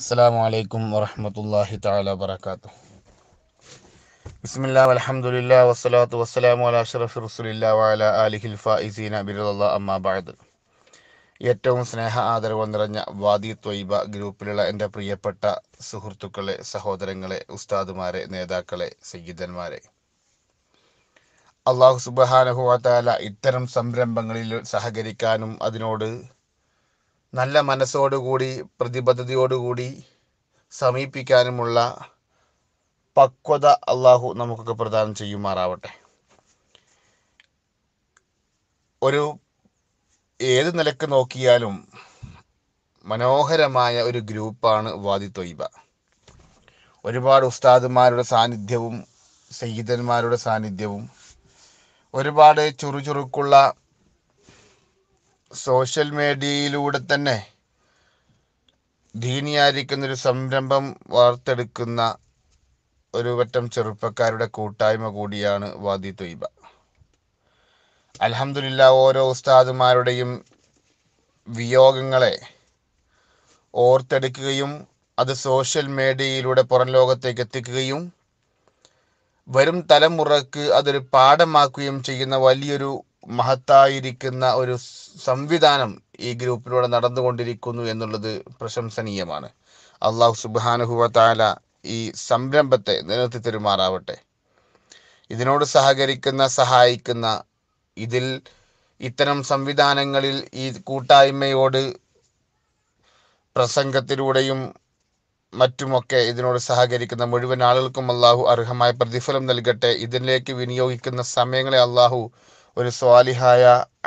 അസ്സാം അലൈക്കും വറഹമത്തല്ലാഹി താല വബർക്കാത്തു ബിസ്മില്ലാ അലഹമുല്ല വസ്സലാത്തു വസ്സലാമു അല അഷറഫ് റസുലില്ല വാല അലിഹിൽ ഫൈസീന ബിറുല്ല അമ്മാബാദ് ഏറ്റവും സ്നേഹ ആദരവ് നിറഞ്ഞ വാദി ത്വയ്ബ ഗ്രൂപ്പിലുള്ള എൻ്റെ പ്രിയപ്പെട്ട സുഹൃത്തുക്കളെ സഹോദരങ്ങളെ ഉസ്താദുമാരെ നേതാക്കളെ സയ്യിദന്മാരെ അള്ളാഹു സുബാനഹുവാല ഇത്തരം സംരംഭങ്ങളിൽ സഹകരിക്കാനും അതിനോട് നല്ല മനസ്സോടുകൂടി പ്രതിബദ്ധതയോടുകൂടി സമീപിക്കാനുമുള്ള പക്വത അള്ളാഹു നമുക്കൊക്കെ പ്രദാനം ചെയ്യുമാറാവട്ടെ ഒരു ഏത് നിലക്ക് നോക്കിയാലും മനോഹരമായ ഒരു ഗ്രൂപ്പാണ് വാദി തൊയ്ബ ഒരുപാട് ഉസ്താദുമാരുടെ സാന്നിധ്യവും സയ്യിദന്മാരുടെ സാന്നിധ്യവും ഒരുപാട് ചുറുചുറുക്കുള്ള സോഷ്യൽ മീഡിയയിലൂടെ തന്നെ ദീനിയായിരിക്കുന്നൊരു സംരംഭം വാർത്തെടുക്കുന്ന ഒരു വട്ടം ചെറുപ്പക്കാരുടെ കൂട്ടായ്മ കൂടിയാണ് വാദി തൊയ്ബ അലഹമില്ല ഓരോ ഉസ്താദുമാരുടെയും വിയോഗങ്ങളെ ഓർത്തെടുക്കുകയും അത് സോഷ്യൽ മീഡിയയിലൂടെ പുറം ലോകത്തേക്ക് എത്തിക്കുകയും വരും തലമുറക്ക് അതൊരു പാഠമാക്കുകയും ചെയ്യുന്ന വലിയൊരു മഹത്തായിരിക്കുന്ന ഒരു സംവിധാനം ഈ ഗ്രൂപ്പിലൂടെ നടന്നുകൊണ്ടിരിക്കുന്നു എന്നുള്ളത് പ്രശംസനീയമാണ് അള്ളാഹു സുബാനുഹുവത്താല ഈ സംരംഭത്തെ നിലനിർത്തി തരുമാറാവട്ടെ ഇതിനോട് സഹകരിക്കുന്ന സഹായിക്കുന്ന ഇതിൽ ഇത്തരം സംവിധാനങ്ങളിൽ ഈ കൂട്ടായ്മയോട് പ്രസംഗത്തിലൂടെയും മറ്റുമൊക്കെ ഇതിനോട് സഹകരിക്കുന്ന മുഴുവൻ ആളുകൾക്കും അള്ളാഹു അർഹമായ പ്രതിഫലം നൽകട്ടെ ഇതിലേക്ക് വിനിയോഗിക്കുന്ന സമയങ്ങളെ അള്ളാഹു ഒരു സ്വാലിഹായ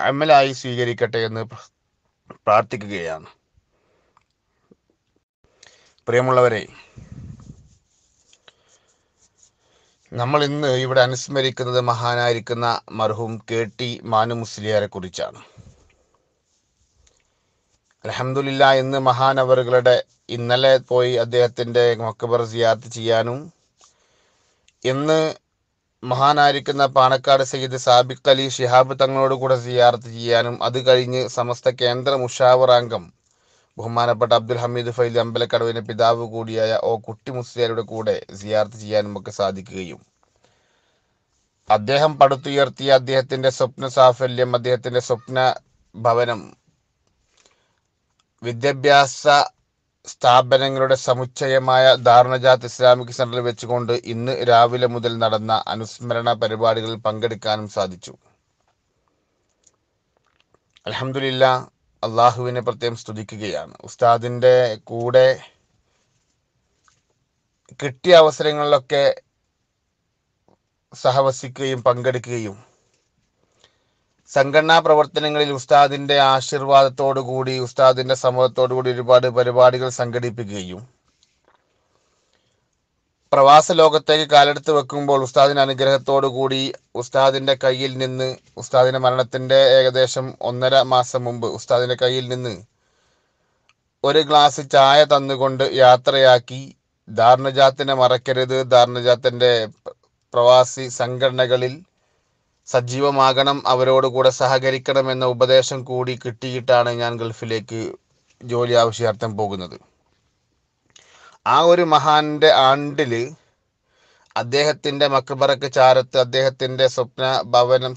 അമലായി സ്വീകരിക്കട്ടെ എന്ന് പ്രാർത്ഥിക്കുകയാണ് പ്രിയമുള്ളവരെ നമ്മൾ ഇന്ന് ഇവിടെ അനുസ്മരിക്കുന്നത് മഹാനായിരിക്കുന്ന മർഹൂം കെ ടി മാനു മുസ്ലിയാരെ കുറിച്ചാണ് അലഹമുല്ല ഇന്ന് മഹാനവറുകളുടെ ഇന്നലെ പോയി അദ്ദേഹത്തിൻ്റെ മക്കബർ സിയാർത്ത് ചെയ്യാനും ഇന്ന് മഹാനായിരിക്കുന്ന പാണക്കാട് സയ്യിദ് സാബിഖ് അലി ഷിഹാബ് തങ്ങളോട് കൂടെ സിയാർത്ത് ചെയ്യാനും അത് കഴിഞ്ഞ് സമസ്ത കേന്ദ്ര മുഷാവറാംഗം ബഹുമാനപ്പെട്ട അബ്ദുൽ ഹമീദ് ഫൈലി അമ്പലക്കടവിന്റെ പിതാവ് കൂടിയായ ഒ കുട്ടി മുസ്ലിയാരുടെ കൂടെ സിയാർത്ത് ചെയ്യാനും ഒക്കെ സാധിക്കുകയും അദ്ദേഹം പടുത്തുയർത്തിയ അദ്ദേഹത്തിന്റെ സ്വപ്ന സാഫല്യം അദ്ദേഹത്തിന്റെ സ്വപ്ന ഭവനം വിദ്യാഭ്യാസ സ്ഥാപനങ്ങളുടെ സമുച്ചയമായ ദാർണജാത്ത് ഇസ്ലാമിക് സെന്ററിൽ വെച്ചുകൊണ്ട് ഇന്ന് രാവിലെ മുതൽ നടന്ന അനുസ്മരണ പരിപാടികളിൽ പങ്കെടുക്കാനും സാധിച്ചു അലഹമില്ല അള്ളാഹുവിനെ പ്രത്യേകം സ്തുതിക്കുകയാണ് ഉസ്താദിൻ്റെ കൂടെ കിട്ടിയ അവസരങ്ങളിലൊക്കെ സഹവസിക്കുകയും പങ്കെടുക്കുകയും സംഘടനാ പ്രവർത്തനങ്ങളിൽ ഉസ്താദിന്റെ ആശീർവാദത്തോടു കൂടി ഉസ്താദിന്റെ സമ്മതത്തോടു കൂടി ഒരുപാട് പരിപാടികൾ സംഘടിപ്പിക്കുകയും പ്രവാസ ലോകത്തേക്ക് കാലെടുത്ത് വെക്കുമ്പോൾ ഉസ്താദിന്റെ അനുഗ്രഹത്തോടു കൂടി ഉസ്താദിന്റെ കയ്യിൽ നിന്ന് ഉസ്താദിന്റെ മരണത്തിന്റെ ഏകദേശം ഒന്നര മാസം മുമ്പ് ഉസ്താദിന്റെ കയ്യിൽ നിന്ന് ഒരു ഗ്ലാസ് ചായ തന്നുകൊണ്ട് യാത്രയാക്കി ധാർണജാത്തിനെ മറക്കരുത് ധാർണജാത്തിൻ്റെ പ്രവാസി സംഘടനകളിൽ സജീവമാകണം അവരോട് കൂടെ സഹകരിക്കണം എന്ന ഉപദേശം കൂടി കിട്ടിയിട്ടാണ് ഞാൻ ഗൾഫിലേക്ക് ജോലി ആവശ്യാർത്ഥം പോകുന്നത് ആ ഒരു മഹാന്റെ ആണ്ടിൽ അദ്ദേഹത്തിൻ്റെ മക്ബറക്ക് ചാരത്ത് അദ്ദേഹത്തിൻ്റെ സ്വപ്ന ഭവനം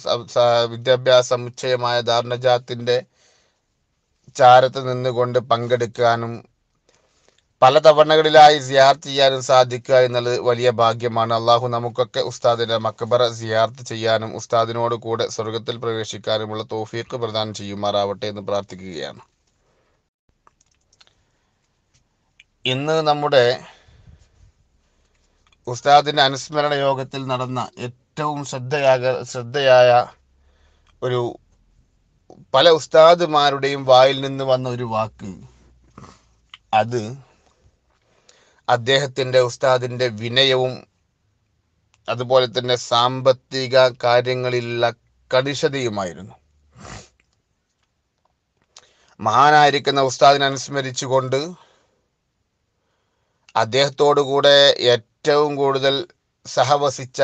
വിദ്യാഭ്യാസ സമുച്ചയമായ ധാരണജാത്തിൻ്റെ ചാരത്ത് നിന്നുകൊണ്ട് പങ്കെടുക്കാനും പല തവണകളിലായി സിയാർത്ത് ചെയ്യാനും സാധിക്കുക എന്നത് വലിയ ഭാഗ്യമാണ് അള്ളാഹു നമുക്കൊക്കെ ഉസ്താദിന്റെ മക്ബറ സിയാർത്ത് ചെയ്യാനും ഉസ്താദിനോട് കൂടെ സ്വർഗത്തിൽ പ്രവേശിക്കാനുമുള്ള തോഫിയൊക്കെ പ്രദാനം ചെയ്യുമാറാവട്ടെ എന്ന് പ്രാർത്ഥിക്കുകയാണ് ഇന്ന് നമ്മുടെ ഉസ്താദിന്റെ അനുസ്മരണ യോഗത്തിൽ നടന്ന ഏറ്റവും ശ്രദ്ധയാക ശ്രദ്ധയായ ഒരു പല ഉസ്താദുമാരുടെയും വായിൽ നിന്ന് വന്ന ഒരു വാക്ക് അത് അദ്ദേഹത്തിൻ്റെ ഉസ്താദിൻ്റെ വിനയവും അതുപോലെ തന്നെ സാമ്പത്തിക കാര്യങ്ങളിലുള്ള കടിശതയുമായിരുന്നു മഹാനായിരിക്കുന്ന ഉസ്താദിനെ അനുസ്മരിച്ചുകൊണ്ട് അദ്ദേഹത്തോടുകൂടെ ഏറ്റവും കൂടുതൽ സഹവസിച്ച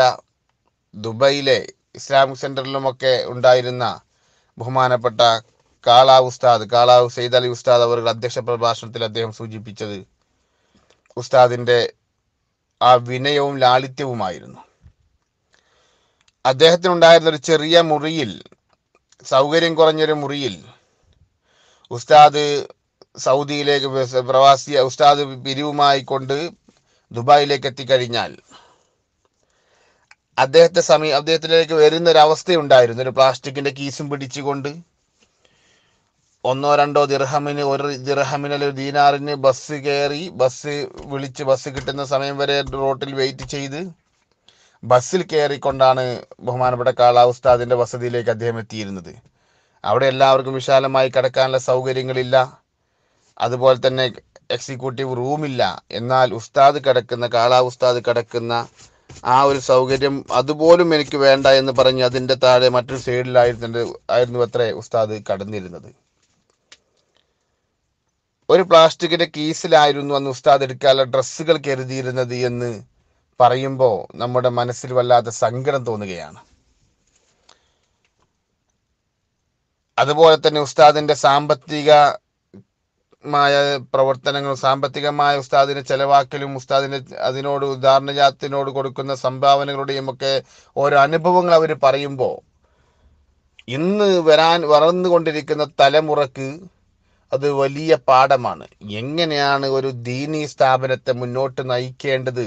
ദുബൈയിലെ ഇസ്ലാമിക് സെൻറ്ററിലുമൊക്കെ ഉണ്ടായിരുന്ന ബഹുമാനപ്പെട്ട കാളാ ഉസ്താദ് കാളാ സെയ്ദ് അലി ഉസ്താദ് അവരുടെ അധ്യക്ഷ പ്രഭാഷണത്തിൽ അദ്ദേഹം സൂചിപ്പിച്ചത് ഉസ്താദിൻ്റെ ആ വിനയവും ലാളിത്യവുമായിരുന്നു അദ്ദേഹത്തിനുണ്ടായിരുന്ന ഒരു ചെറിയ മുറിയിൽ സൗകര്യം കുറഞ്ഞൊരു മുറിയിൽ ഉസ്താദ് സൗദിയിലേക്ക് പ്രവാസി ഉസ്താദ് പിരിവുമായി കൊണ്ട് ദുബായിലേക്ക് എത്തിക്കഴിഞ്ഞാൽ അദ്ദേഹത്തെ സമീ അദ്ദേഹത്തിലേക്ക് വരുന്ന ഒരു അവസ്ഥയുണ്ടായിരുന്നു ഒരു പ്ലാസ്റ്റിക്കിൻ്റെ കീസും പിടിച്ചുകൊണ്ട് ഒന്നോ രണ്ടോ ദിർഹമിന് ഒരു ദിർഹമിന് അല്ലെങ്കിൽ ദീനാറിന് ബസ് കയറി ബസ് വിളിച്ച് ബസ് കിട്ടുന്ന സമയം വരെ റോട്ടിൽ വെയിറ്റ് ചെയ്ത് ബസ്സിൽ കയറിക്കൊണ്ടാണ് ബഹുമാനപ്പെട്ട കാളാ അതിൻ്റെ വസതിയിലേക്ക് അദ്ദേഹം എത്തിയിരുന്നത് അവിടെ എല്ലാവർക്കും വിശാലമായി കിടക്കാനുള്ള സൗകര്യങ്ങളില്ല അതുപോലെ തന്നെ എക്സിക്യൂട്ടീവ് റൂമില്ല എന്നാൽ ഉസ്താദ് കിടക്കുന്ന കാളാ ഉസ്താദ് കിടക്കുന്ന ആ ഒരു സൗകര്യം അതുപോലും എനിക്ക് വേണ്ട എന്ന് പറഞ്ഞ് അതിൻ്റെ താഴെ മറ്റൊരു സൈഡിലായിരുന്നു ആയിരുന്നു അത്രേ ഉസ്താദ് കടന്നിരുന്നത് ഒരു പ്ലാസ്റ്റിക്കിന്റെ കേസിലായിരുന്നു അന്ന് ഉസ്താദ് എടുക്കാനുള്ള ഡ്രസ്സുകൾ കരുതിയിരുന്നത് എന്ന് പറയുമ്പോൾ നമ്മുടെ മനസ്സിൽ വല്ലാത്ത സങ്കടം തോന്നുകയാണ് അതുപോലെ തന്നെ ഉസ്താദിന്റെ സാമ്പത്തികമായ പ്രവർത്തനങ്ങളും സാമ്പത്തികമായ ഉസ്താദിന്റെ ചെലവാക്കലും ഉസ്താദിനെ അതിനോട് ഉദാഹരണജാത്തിനോട് കൊടുക്കുന്ന സംഭാവനകളുടെയും ഒക്കെ ഓരോ അനുഭവങ്ങൾ അവർ പറയുമ്പോൾ ഇന്ന് വരാൻ വളർന്നുകൊണ്ടിരിക്കുന്ന തലമുറക്ക് അത് വലിയ പാഠമാണ് എങ്ങനെയാണ് ഒരു ദീനീ സ്ഥാപനത്തെ മുന്നോട്ട് നയിക്കേണ്ടത്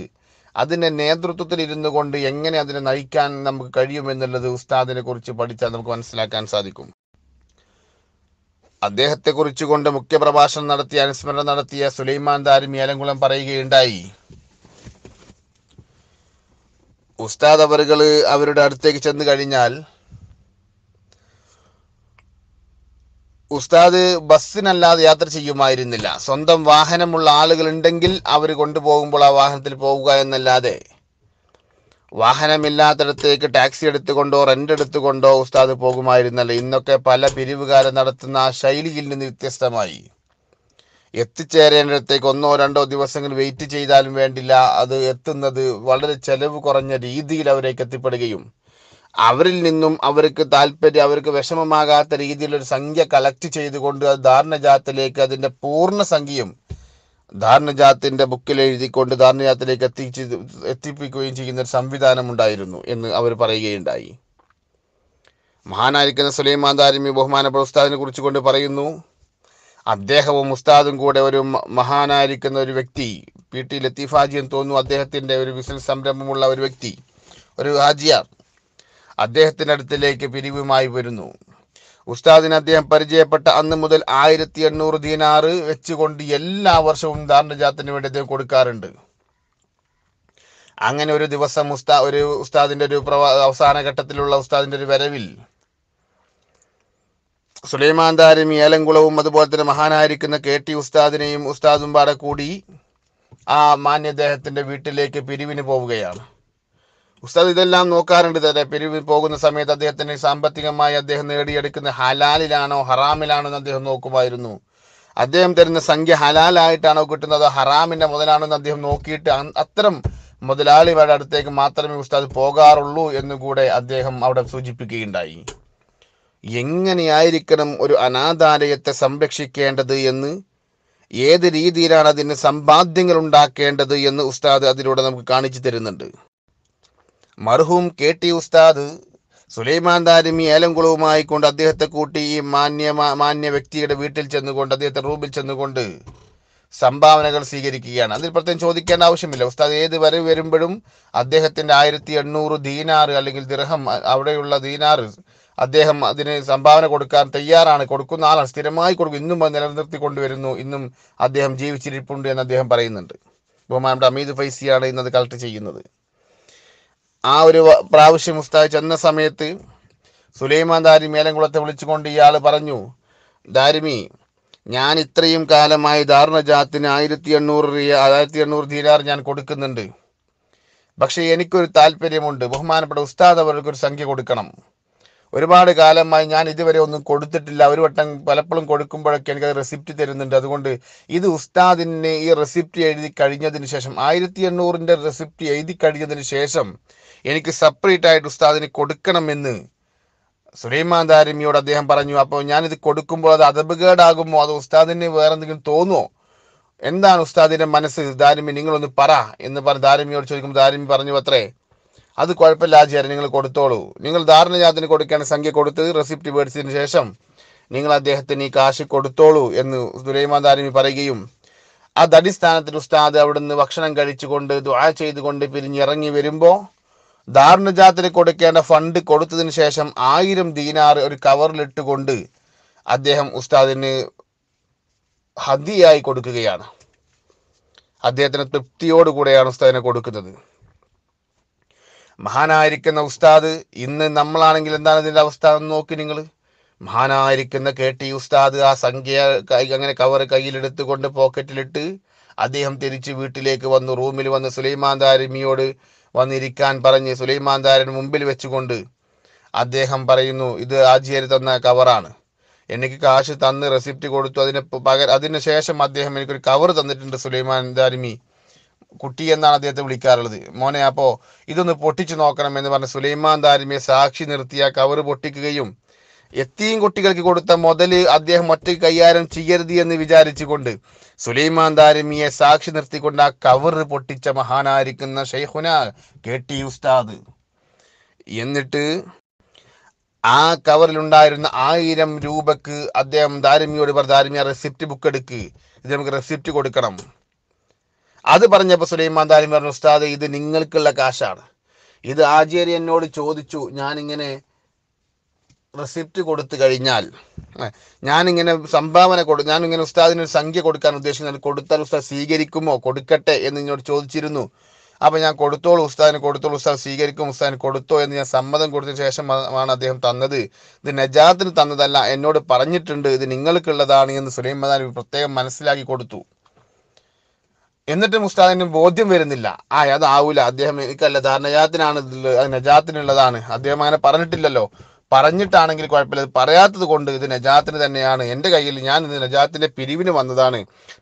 അതിൻ്റെ നേതൃത്വത്തിൽ ഇരുന്നു കൊണ്ട് എങ്ങനെ അതിനെ നയിക്കാൻ നമുക്ക് കഴിയുമെന്നുള്ളത് ഉസ്താദിനെ കുറിച്ച് പഠിച്ചാൽ നമുക്ക് മനസ്സിലാക്കാൻ സാധിക്കും അദ്ദേഹത്തെ കുറിച്ച് കൊണ്ട് മുഖ്യപ്രഭാഷണം നടത്തിയ അനുസ്മരണം നടത്തിയ സുലൈമാൻ ദാരിമി ഏലംകുളം പറയുകയുണ്ടായി ഉസ്താദ് അവറുകൾ അവരുടെ അടുത്തേക്ക് ചെന്ന് കഴിഞ്ഞാൽ ഉസ്താദ് ബസ്സിനല്ലാതെ യാത്ര ചെയ്യുമായിരുന്നില്ല സ്വന്തം വാഹനമുള്ള ആളുകളുണ്ടെങ്കിൽ അവർ കൊണ്ടുപോകുമ്പോൾ ആ വാഹനത്തിൽ പോവുക എന്നല്ലാതെ വാഹനമില്ലാത്തടത്തേക്ക് ടാക്സി എടുത്തുകൊണ്ടോ റെൻ്റ് എടുത്തുകൊണ്ടോ ഉസ്താദ് പോകുമായിരുന്നല്ല ഇന്നൊക്കെ പല പിരിവുകാരൻ നടത്തുന്ന ആ ശൈലിയിൽ നിന്ന് വ്യത്യസ്തമായി എത്തിച്ചേരേണ്ടിടത്തേക്ക് ഒന്നോ രണ്ടോ ദിവസങ്ങൾ വെയിറ്റ് ചെയ്താലും വേണ്ടില്ല അത് എത്തുന്നത് വളരെ ചെലവ് കുറഞ്ഞ രീതിയിൽ അവരേക്ക് എത്തിപ്പെടുകയും അവരിൽ നിന്നും അവർക്ക് താല്പര്യം അവർക്ക് വിഷമമാകാത്ത രീതിയിൽ ഒരു സംഖ്യ കളക്ട് ചെയ്തുകൊണ്ട് അത് ധാരണജാത്തിലേക്ക് അതിൻ്റെ പൂർണ്ണ സംഖ്യയും ധാരണജാത്തിൻ്റെ ബുക്കിൽ എഴുതിക്കൊണ്ട് ധാരണജാത്തിലേക്ക് എത്തിച്ച് എത്തിപ്പിക്കുകയും ചെയ്യുന്ന ഒരു സംവിധാനം ഉണ്ടായിരുന്നു എന്ന് അവർ പറയുകയുണ്ടായി മഹാനായിരിക്കുന്ന സുലൈമാൻ ദാരിമി ബഹുമാനപ്പെട്ട ഉസ്താദിനെ കുറിച്ച് കൊണ്ട് പറയുന്നു അദ്ദേഹവും ഉസ്താദും കൂടെ ഒരു മഹാനായിരിക്കുന്ന ഒരു വ്യക്തി പി ടി ലത്തീഫാജി എന്ന് തോന്നുന്നു അദ്ദേഹത്തിൻ്റെ ഒരു ബിസിനസ് സംരംഭമുള്ള ഒരു വ്യക്തി ഒരു ഹാജിയാർ അടുത്തിലേക്ക് പിരിവുമായി വരുന്നു ഉസ്താദിന് അദ്ദേഹം പരിചയപ്പെട്ട അന്ന് മുതൽ ആയിരത്തി എണ്ണൂറ് ദീനാറ് വെച്ചുകൊണ്ട് എല്ലാ വർഷവും ദാർണജാത്തിന് വേണ്ടി അദ്ദേഹം കൊടുക്കാറുണ്ട് അങ്ങനെ ഒരു ദിവസം ഉസ്താ ഒരു ഉസ്താദിന്റെ ഒരു പ്രവാ അവസാന ഘട്ടത്തിലുള്ള ഉസ്താദിന്റെ ഒരു വരവിൽ സുലൈമാൻ താരും ഏലംകുളവും അതുപോലെ തന്നെ മഹാനായിരിക്കുന്ന കെ ടി ഉസ്താദിനെയും ഉസ്താദും പാടെ കൂടി ആ മാന്യദേഹത്തിന്റെ വീട്ടിലേക്ക് പിരിവിന് പോവുകയാണ് ഉസ്താദ് ഇതെല്ലാം നോക്കാറുണ്ട് തന്നെ പിരിവിൽ പോകുന്ന സമയത്ത് അദ്ദേഹത്തിന് സാമ്പത്തികമായി അദ്ദേഹം നേടിയെടുക്കുന്ന ഹലാലിലാണോ ഹറാമിലാണോ എന്ന് അദ്ദേഹം നോക്കുമായിരുന്നു അദ്ദേഹം തരുന്ന സംഖ്യ ഹലാലായിട്ടാണോ കിട്ടുന്നത് ഹറാമിന്റെ മുതലാണോ എന്ന് അദ്ദേഹം നോക്കിയിട്ട് അത്തരം മുതലാളിമാരുടെ അടുത്തേക്ക് മാത്രമേ ഉസ്താദ് പോകാറുള്ളൂ എന്നുകൂടെ അദ്ദേഹം അവിടെ സൂചിപ്പിക്കുകയുണ്ടായി എങ്ങനെയായിരിക്കണം ഒരു അനാഥാലയത്തെ സംരക്ഷിക്കേണ്ടത് എന്ന് ഏത് രീതിയിലാണ് അതിന് സമ്പാദ്യങ്ങൾ ഉണ്ടാക്കേണ്ടത് എന്ന് ഉസ്താദ് അതിലൂടെ നമുക്ക് കാണിച്ചു തരുന്നുണ്ട് മർഹൂം കെ ടി ഉസ്താദ് സുലൈമാൻ ദാരിമി ഏലംകുളവുമായി കൊണ്ട് അദ്ദേഹത്തെ കൂട്ടി ഈ മാന്യ മാന്യ വ്യക്തിയുടെ വീട്ടിൽ ചെന്നുകൊണ്ട് അദ്ദേഹത്തെ റൂമിൽ ചെന്നുകൊണ്ട് സംഭാവനകൾ സ്വീകരിക്കുകയാണ് അതിൽ പ്രത്യേകം ചോദിക്കേണ്ട ആവശ്യമില്ല ഉസ്താദ് ഏത് വരെ വരുമ്പോഴും അദ്ദേഹത്തിൻ്റെ ആയിരത്തി എണ്ണൂറ് ദീനാറ് അല്ലെങ്കിൽ ദിർഹം അവിടെയുള്ള ദീനാറ് അദ്ദേഹം അതിന് സംഭാവന കൊടുക്കാൻ തയ്യാറാണ് കൊടുക്കുന്ന ആളാണ് സ്ഥിരമായി കൊടുക്കും ഇന്നും അത് നിലനിർത്തി കൊണ്ടുവരുന്നു ഇന്നും അദ്ദേഹം ജീവിച്ചിരിപ്പുണ്ട് എന്ന് അദ്ദേഹം പറയുന്നുണ്ട് ബഹുമാനപ്പെട്ട അമീദ് ഫൈസിയാണ് ഇന്നത് കളക്ട് ചെയ്യുന്നത് ആ ഒരു പ്രാവശ്യം ഉസ്താദ് ചെന്ന സമയത്ത് സുലൈമാൻ ദാരിമി മേലംകുളത്തെ വിളിച്ചുകൊണ്ട് ഇയാൾ പറഞ്ഞു ദാരിമി ഞാൻ ഇത്രയും കാലമായി ദാരുണജാത്തിന് ആയിരത്തി എണ്ണൂറ് റിയ ആയിരത്തി എണ്ണൂറ് ദീനാർ ഞാൻ കൊടുക്കുന്നുണ്ട് പക്ഷേ എനിക്കൊരു താല്പര്യമുണ്ട് ബഹുമാനപ്പെട്ട ഉസ്താദ് അവർക്കൊരു സംഖ്യ കൊടുക്കണം ഒരുപാട് കാലമായി ഞാൻ ഇതുവരെ ഒന്നും കൊടുത്തിട്ടില്ല ഒരു വട്ടം പലപ്പോഴും കൊടുക്കുമ്പോഴൊക്കെ എനിക്ക് റെസിപ്റ്റ് തരുന്നുണ്ട് അതുകൊണ്ട് ഇത് ഉസ്താദിനെ ഈ റെസിപ്റ്റ് എഴുതി കഴിഞ്ഞതിന് ശേഷം ആയിരത്തി എണ്ണൂറിൻ്റെ റെസിപ്റ്റ് എഴുതി കഴിഞ്ഞതിന് ശേഷം എനിക്ക് സെപ്പറേറ്റ് ആയിട്ട് ഉസ്താദിന് കൊടുക്കണമെന്ന് സുലൈമാൻ ദാരിമിയോട് അദ്ദേഹം പറഞ്ഞു അപ്പോൾ ഞാനിത് കൊടുക്കുമ്പോൾ അത് അതപകേടാകുമോ അത് ഉസ്താദിന് വേറെ എന്തെങ്കിലും തോന്നുമോ എന്താണ് ഉസ്താദിൻ്റെ മനസ്സ് ദാരിമി നിങ്ങളൊന്ന് പറ എന്ന് പറഞ്ഞ് ദാരിമിയോട് ചോദിക്കുമ്പോൾ ദാരിമി പറഞ്ഞു അത്രേ അത് കുഴപ്പമില്ല ആചാര്യ നിങ്ങൾ കൊടുത്തോളൂ നിങ്ങൾ ധാരണജാതിന് കൊടുക്കാൻ സംഖ്യ കൊടുത്ത് റെസിപ്റ്റ് മേടിച്ചതിന് ശേഷം നിങ്ങൾ അദ്ദേഹത്തിന് ഈ കാശ് കൊടുത്തോളൂ എന്ന് സുലൈമാൻ ദാരിമി പറയുകയും അത് അടിസ്ഥാനത്തിൽ ഉസ്താദ് അവിടുന്ന് ഭക്ഷണം കഴിച്ചുകൊണ്ട് ദുആ ചെയ്തുകൊണ്ട് പിരിഞ്ഞിറങ്ങി വരുമ്പോൾ ദാറുണജാത്തിന് കൊടുക്കേണ്ട ഫണ്ട് കൊടുത്തതിന് ശേഷം ആയിരം ദീനാർ ഒരു കവറിലിട്ടുകൊണ്ട് അദ്ദേഹം ഉസ്താദിന് ഹദിയായി കൊടുക്കുകയാണ് അദ്ദേഹത്തിന് തൃപ്തിയോടുകൂടെയാണ് ഉസ്താദിനെ കൊടുക്കുന്നത് മഹാനായിരിക്കുന്ന ഉസ്താദ് ഇന്ന് നമ്മളാണെങ്കിൽ എന്താണ് ഇതിൻ്റെ അവസ്ഥ എന്ന് നോക്കി നിങ്ങൾ മഹാനായിരിക്കുന്ന കെ ടി ഉസ്താദ് ആ സംഖ്യ അങ്ങനെ കവർ കയ്യിലെടുത്തുകൊണ്ട് പോക്കറ്റിലിട്ട് അദ്ദേഹം തിരിച്ച് വീട്ടിലേക്ക് വന്നു റൂമിൽ വന്ന് സുലൈമാൻ ദാരിമിയോട് വന്നിരിക്കാൻ പറഞ്ഞ് സുലൈമാൻ താരൻ മുമ്പിൽ വെച്ചുകൊണ്ട് അദ്ദേഹം പറയുന്നു ഇത് ആജിയർ തന്ന കവറാണ് എനിക്ക് കാശ് തന്ന് റെസിപ്റ്റ് കൊടുത്തു അതിന് പകര അതിന് ശേഷം അദ്ദേഹം എനിക്കൊരു കവർ തന്നിട്ടുണ്ട് സുലൈമാൻ ദാരിമി കുട്ടി എന്നാണ് അദ്ദേഹത്തെ വിളിക്കാറുള്ളത് മോനെ അപ്പോൾ ഇതൊന്ന് പൊട്ടിച്ചു നോക്കണം എന്ന് പറഞ്ഞ് സുലൈമാൻ ദാരിമിയെ സാക്ഷി നിർത്തിയ കവർ പൊട്ടിക്കുകയും എത്തിയും കുട്ടികൾക്ക് കൊടുത്ത മുതല് അദ്ദേഹം ഒറ്റയ്ക്ക് കൈകാര്യം ചെയ്യരുത് എന്ന് വിചാരിച്ചുകൊണ്ട് സുലൈമാൻ താരമിയെ സാക്ഷി നിർത്തിക്കൊണ്ട് ആ കവർ പൊട്ടിച്ച മഹാനായിരിക്കുന്ന ഷെയ്ഖുന കെ ടി ഉസ്താദ് എന്നിട്ട് ആ കവറിലുണ്ടായിരുന്ന ആയിരം രൂപക്ക് അദ്ദേഹം ദാരമിയോട് പറഞ്ഞു ദാരമിയ റെസിപ്റ്റ് ബുക്ക് എടുക്ക് ഇത് നമുക്ക് റെസിപ്റ്റ് കൊടുക്കണം അത് പറഞ്ഞപ്പോൾ സുലൈമാൻ ദാരമി പറഞ്ഞു ഉസ്താദ് ഇത് നിങ്ങൾക്കുള്ള കാശാണ് ഇത് ആചേരി എന്നോട് ചോദിച്ചു ഞാനിങ്ങനെ റെസിപ്റ്റ് കൊടുത്തു കഴിഞ്ഞാൽ ഞാനിങ്ങനെ സംഭാവന കൊടു ഞാനിങ്ങനെ ഉസ്താദിന് ഒരു സംഖ്യ കൊടുക്കാൻ ഉദ്ദേശിക്കുന്നത് കൊടുത്താൽ ഉസ്താദ് സ്വീകരിക്കുമോ കൊടുക്കട്ടെ എന്ന് എന്നോട് ചോദിച്ചിരുന്നു അപ്പോൾ ഞാൻ കൊടുത്തോളൂ ഉസ്താദിന് കൊടുത്തോളൂ ഉസ്താദ് സ്വീകരിക്കും ഉസ്താദിന് കൊടുത്തോ എന്ന് ഞാൻ സമ്മതം കൊടുത്തതിന് ശേഷമാണ് അദ്ദേഹം തന്നത് ഇത് നജാത്തിന് തന്നതല്ല എന്നോട് പറഞ്ഞിട്ടുണ്ട് ഇത് നിങ്ങൾക്കുള്ളതാണ് എന്ന് സുലൈമാൻ പ്രത്യേകം മനസ്സിലാക്കി കൊടുത്തു എന്നിട്ടും ഉസ്താദിന് ബോധ്യം വരുന്നില്ല ആ അതാവൂല അദ്ദേഹം എനിക്കല്ല ധാരണജാത്തിനാണ് നജാത്തിനുള്ളതാണ് അദ്ദേഹം അങ്ങനെ പറഞ്ഞിട്ടില്ലല്ലോ പറഞ്ഞിട്ടാണെങ്കിൽ കുഴപ്പമില്ല പറയാത്തത് കൊണ്ട് ഇത് നജാത്തിന് തന്നെയാണ് എൻ്റെ കയ്യിൽ ഞാൻ ഇത് നജാത്തിൻ്റെ പിരിവിന് വന്നതാണ്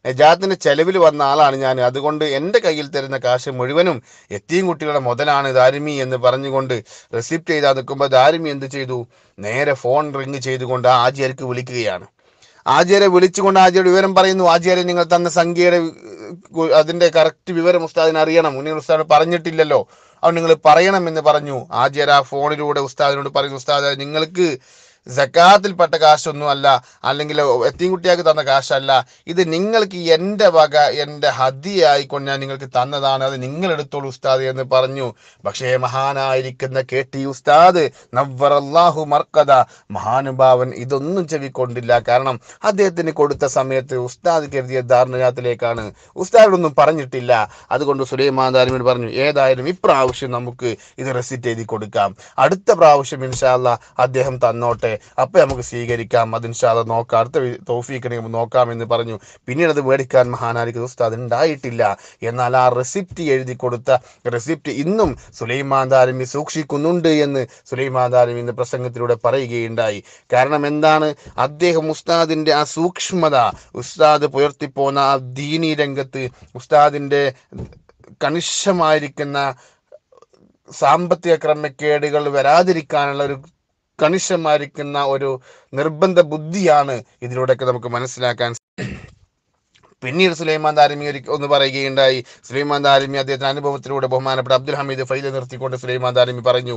നജാത്തിൻ്റെ ചെലവിൽ വന്ന ആളാണ് ഞാൻ അതുകൊണ്ട് എൻ്റെ കയ്യിൽ തരുന്ന കാശ് മുഴുവനും എത്തിയും കുട്ടികളുടെ മുതലാണ് ദാരിമി എന്ന് പറഞ്ഞുകൊണ്ട് റെസിപ്റ്റ് ചെയ്താൽ നിൽക്കുമ്പോൾ ദാരിമി എന്ത് ചെയ്തു നേരെ ഫോൺ റിങ് ചെയ്തുകൊണ്ട് ആചാര്യക്ക് വിളിക്കുകയാണ് ആചാര്യെ വിളിച്ചുകൊണ്ട് ആചാര്യ വിവരം പറയുന്നു ആചാര്യ നിങ്ങൾ തന്ന സംഖ്യയുടെ അതിൻ്റെ കറക്റ്റ് വിവരം ഉസ്താദിനെ അറിയണം നിങ്ങൾ ഉസ്താദ് പറഞ്ഞിട്ടില്ലല്ലോ അവൻ നിങ്ങൾ പറയണമെന്ന് പറഞ്ഞു ആചാര ഫോണിലൂടെ ഉസ്താദിനോട് പറഞ്ഞു ഉസ്താദ് നിങ്ങൾക്ക് ജക്കാത്തിൽപ്പെട്ട കാശൊന്നും അല്ല അല്ലെങ്കിൽ കുട്ടിയാക്കി തന്ന കാശല്ല ഇത് നിങ്ങൾക്ക് എൻ്റെ വക എൻ്റെ ഹദിയായിക്കൊണ്ട് ഞാൻ നിങ്ങൾക്ക് തന്നതാണ് അത് നിങ്ങൾ ഉസ്താദ് എന്ന് പറഞ്ഞു പക്ഷേ മഹാനായിരിക്കുന്ന കെ ടി ഉസ്താദ് നവറല്ലാഹു മർക്കഥ മഹാനുഭാവൻ ഇതൊന്നും ചെവിക്കൊണ്ടില്ല കാരണം അദ്ദേഹത്തിന് കൊടുത്ത സമയത്ത് ഉസ്താദ് കരുതിയ ദാർണനാഥിലേക്കാണ് ഉസ്താദിനൊന്നും പറഞ്ഞിട്ടില്ല അതുകൊണ്ട് സുലൈമാൻ ദാരിമിൻ പറഞ്ഞു ഏതായാലും ഇപ്രാവശ്യം നമുക്ക് ഇത് റെസിറ്റ് എഴുതി കൊടുക്കാം അടുത്ത പ്രാവശ്യം ഇൻഷാല്ല അദ്ദേഹം തന്നോട്ടെ അപ്പോൾ നമുക്ക് സ്വീകരിക്കാം അതിന് അത് നോക്കാം അടുത്ത തോഫീക്കണെങ്കിൽ നോക്കാം എന്ന് പറഞ്ഞു പിന്നീട് അത് മേടിക്കാൻ മഹാനാലിക്ക് ഉസ്താദ് ഉണ്ടായിട്ടില്ല എന്നാൽ ആ റെസിപ്റ്റ് എഴുതി കൊടുത്ത റെസിപ്റ്റ് ഇന്നും സുലൈമാൻ താരമി സൂക്ഷിക്കുന്നുണ്ട് എന്ന് സുലൈമാൻ താരമി ഇന്ന് പ്രസംഗത്തിലൂടെ പറയുകയുണ്ടായി കാരണം എന്താണ് അദ്ദേഹം ഉസ്താദിൻ്റെ ആ സൂക്ഷ്മത ഉസ്താദ് പുലർത്തിപ്പോന്ന ആ ദീനി രംഗത്ത് ഉസ്താദിൻ്റെ കണിശമായിരിക്കുന്ന സാമ്പത്തിക ക്രമക്കേടുകൾ വരാതിരിക്കാനുള്ള ഒരു കണിശമായിരിക്കുന്ന ഒരു നിർബന്ധ ബുദ്ധിയാണ് ഇതിലൂടെയൊക്കെ നമുക്ക് മനസ്സിലാക്കാൻ പിന്നീട് സുലൈമാൻ താരമി ഒന്ന് പറയുകയുണ്ടായി സുലൈമാൻ താരമി അദ്ദേഹത്തിന്റെ അനുഭവത്തിലൂടെ ബഹുമാനപ്പെട്ട അബ്ദുൽ ഹമീദ് ഫൈല നിർത്തിക്കൊണ്ട് സുലൈമാൻ താരമി പറഞ്ഞു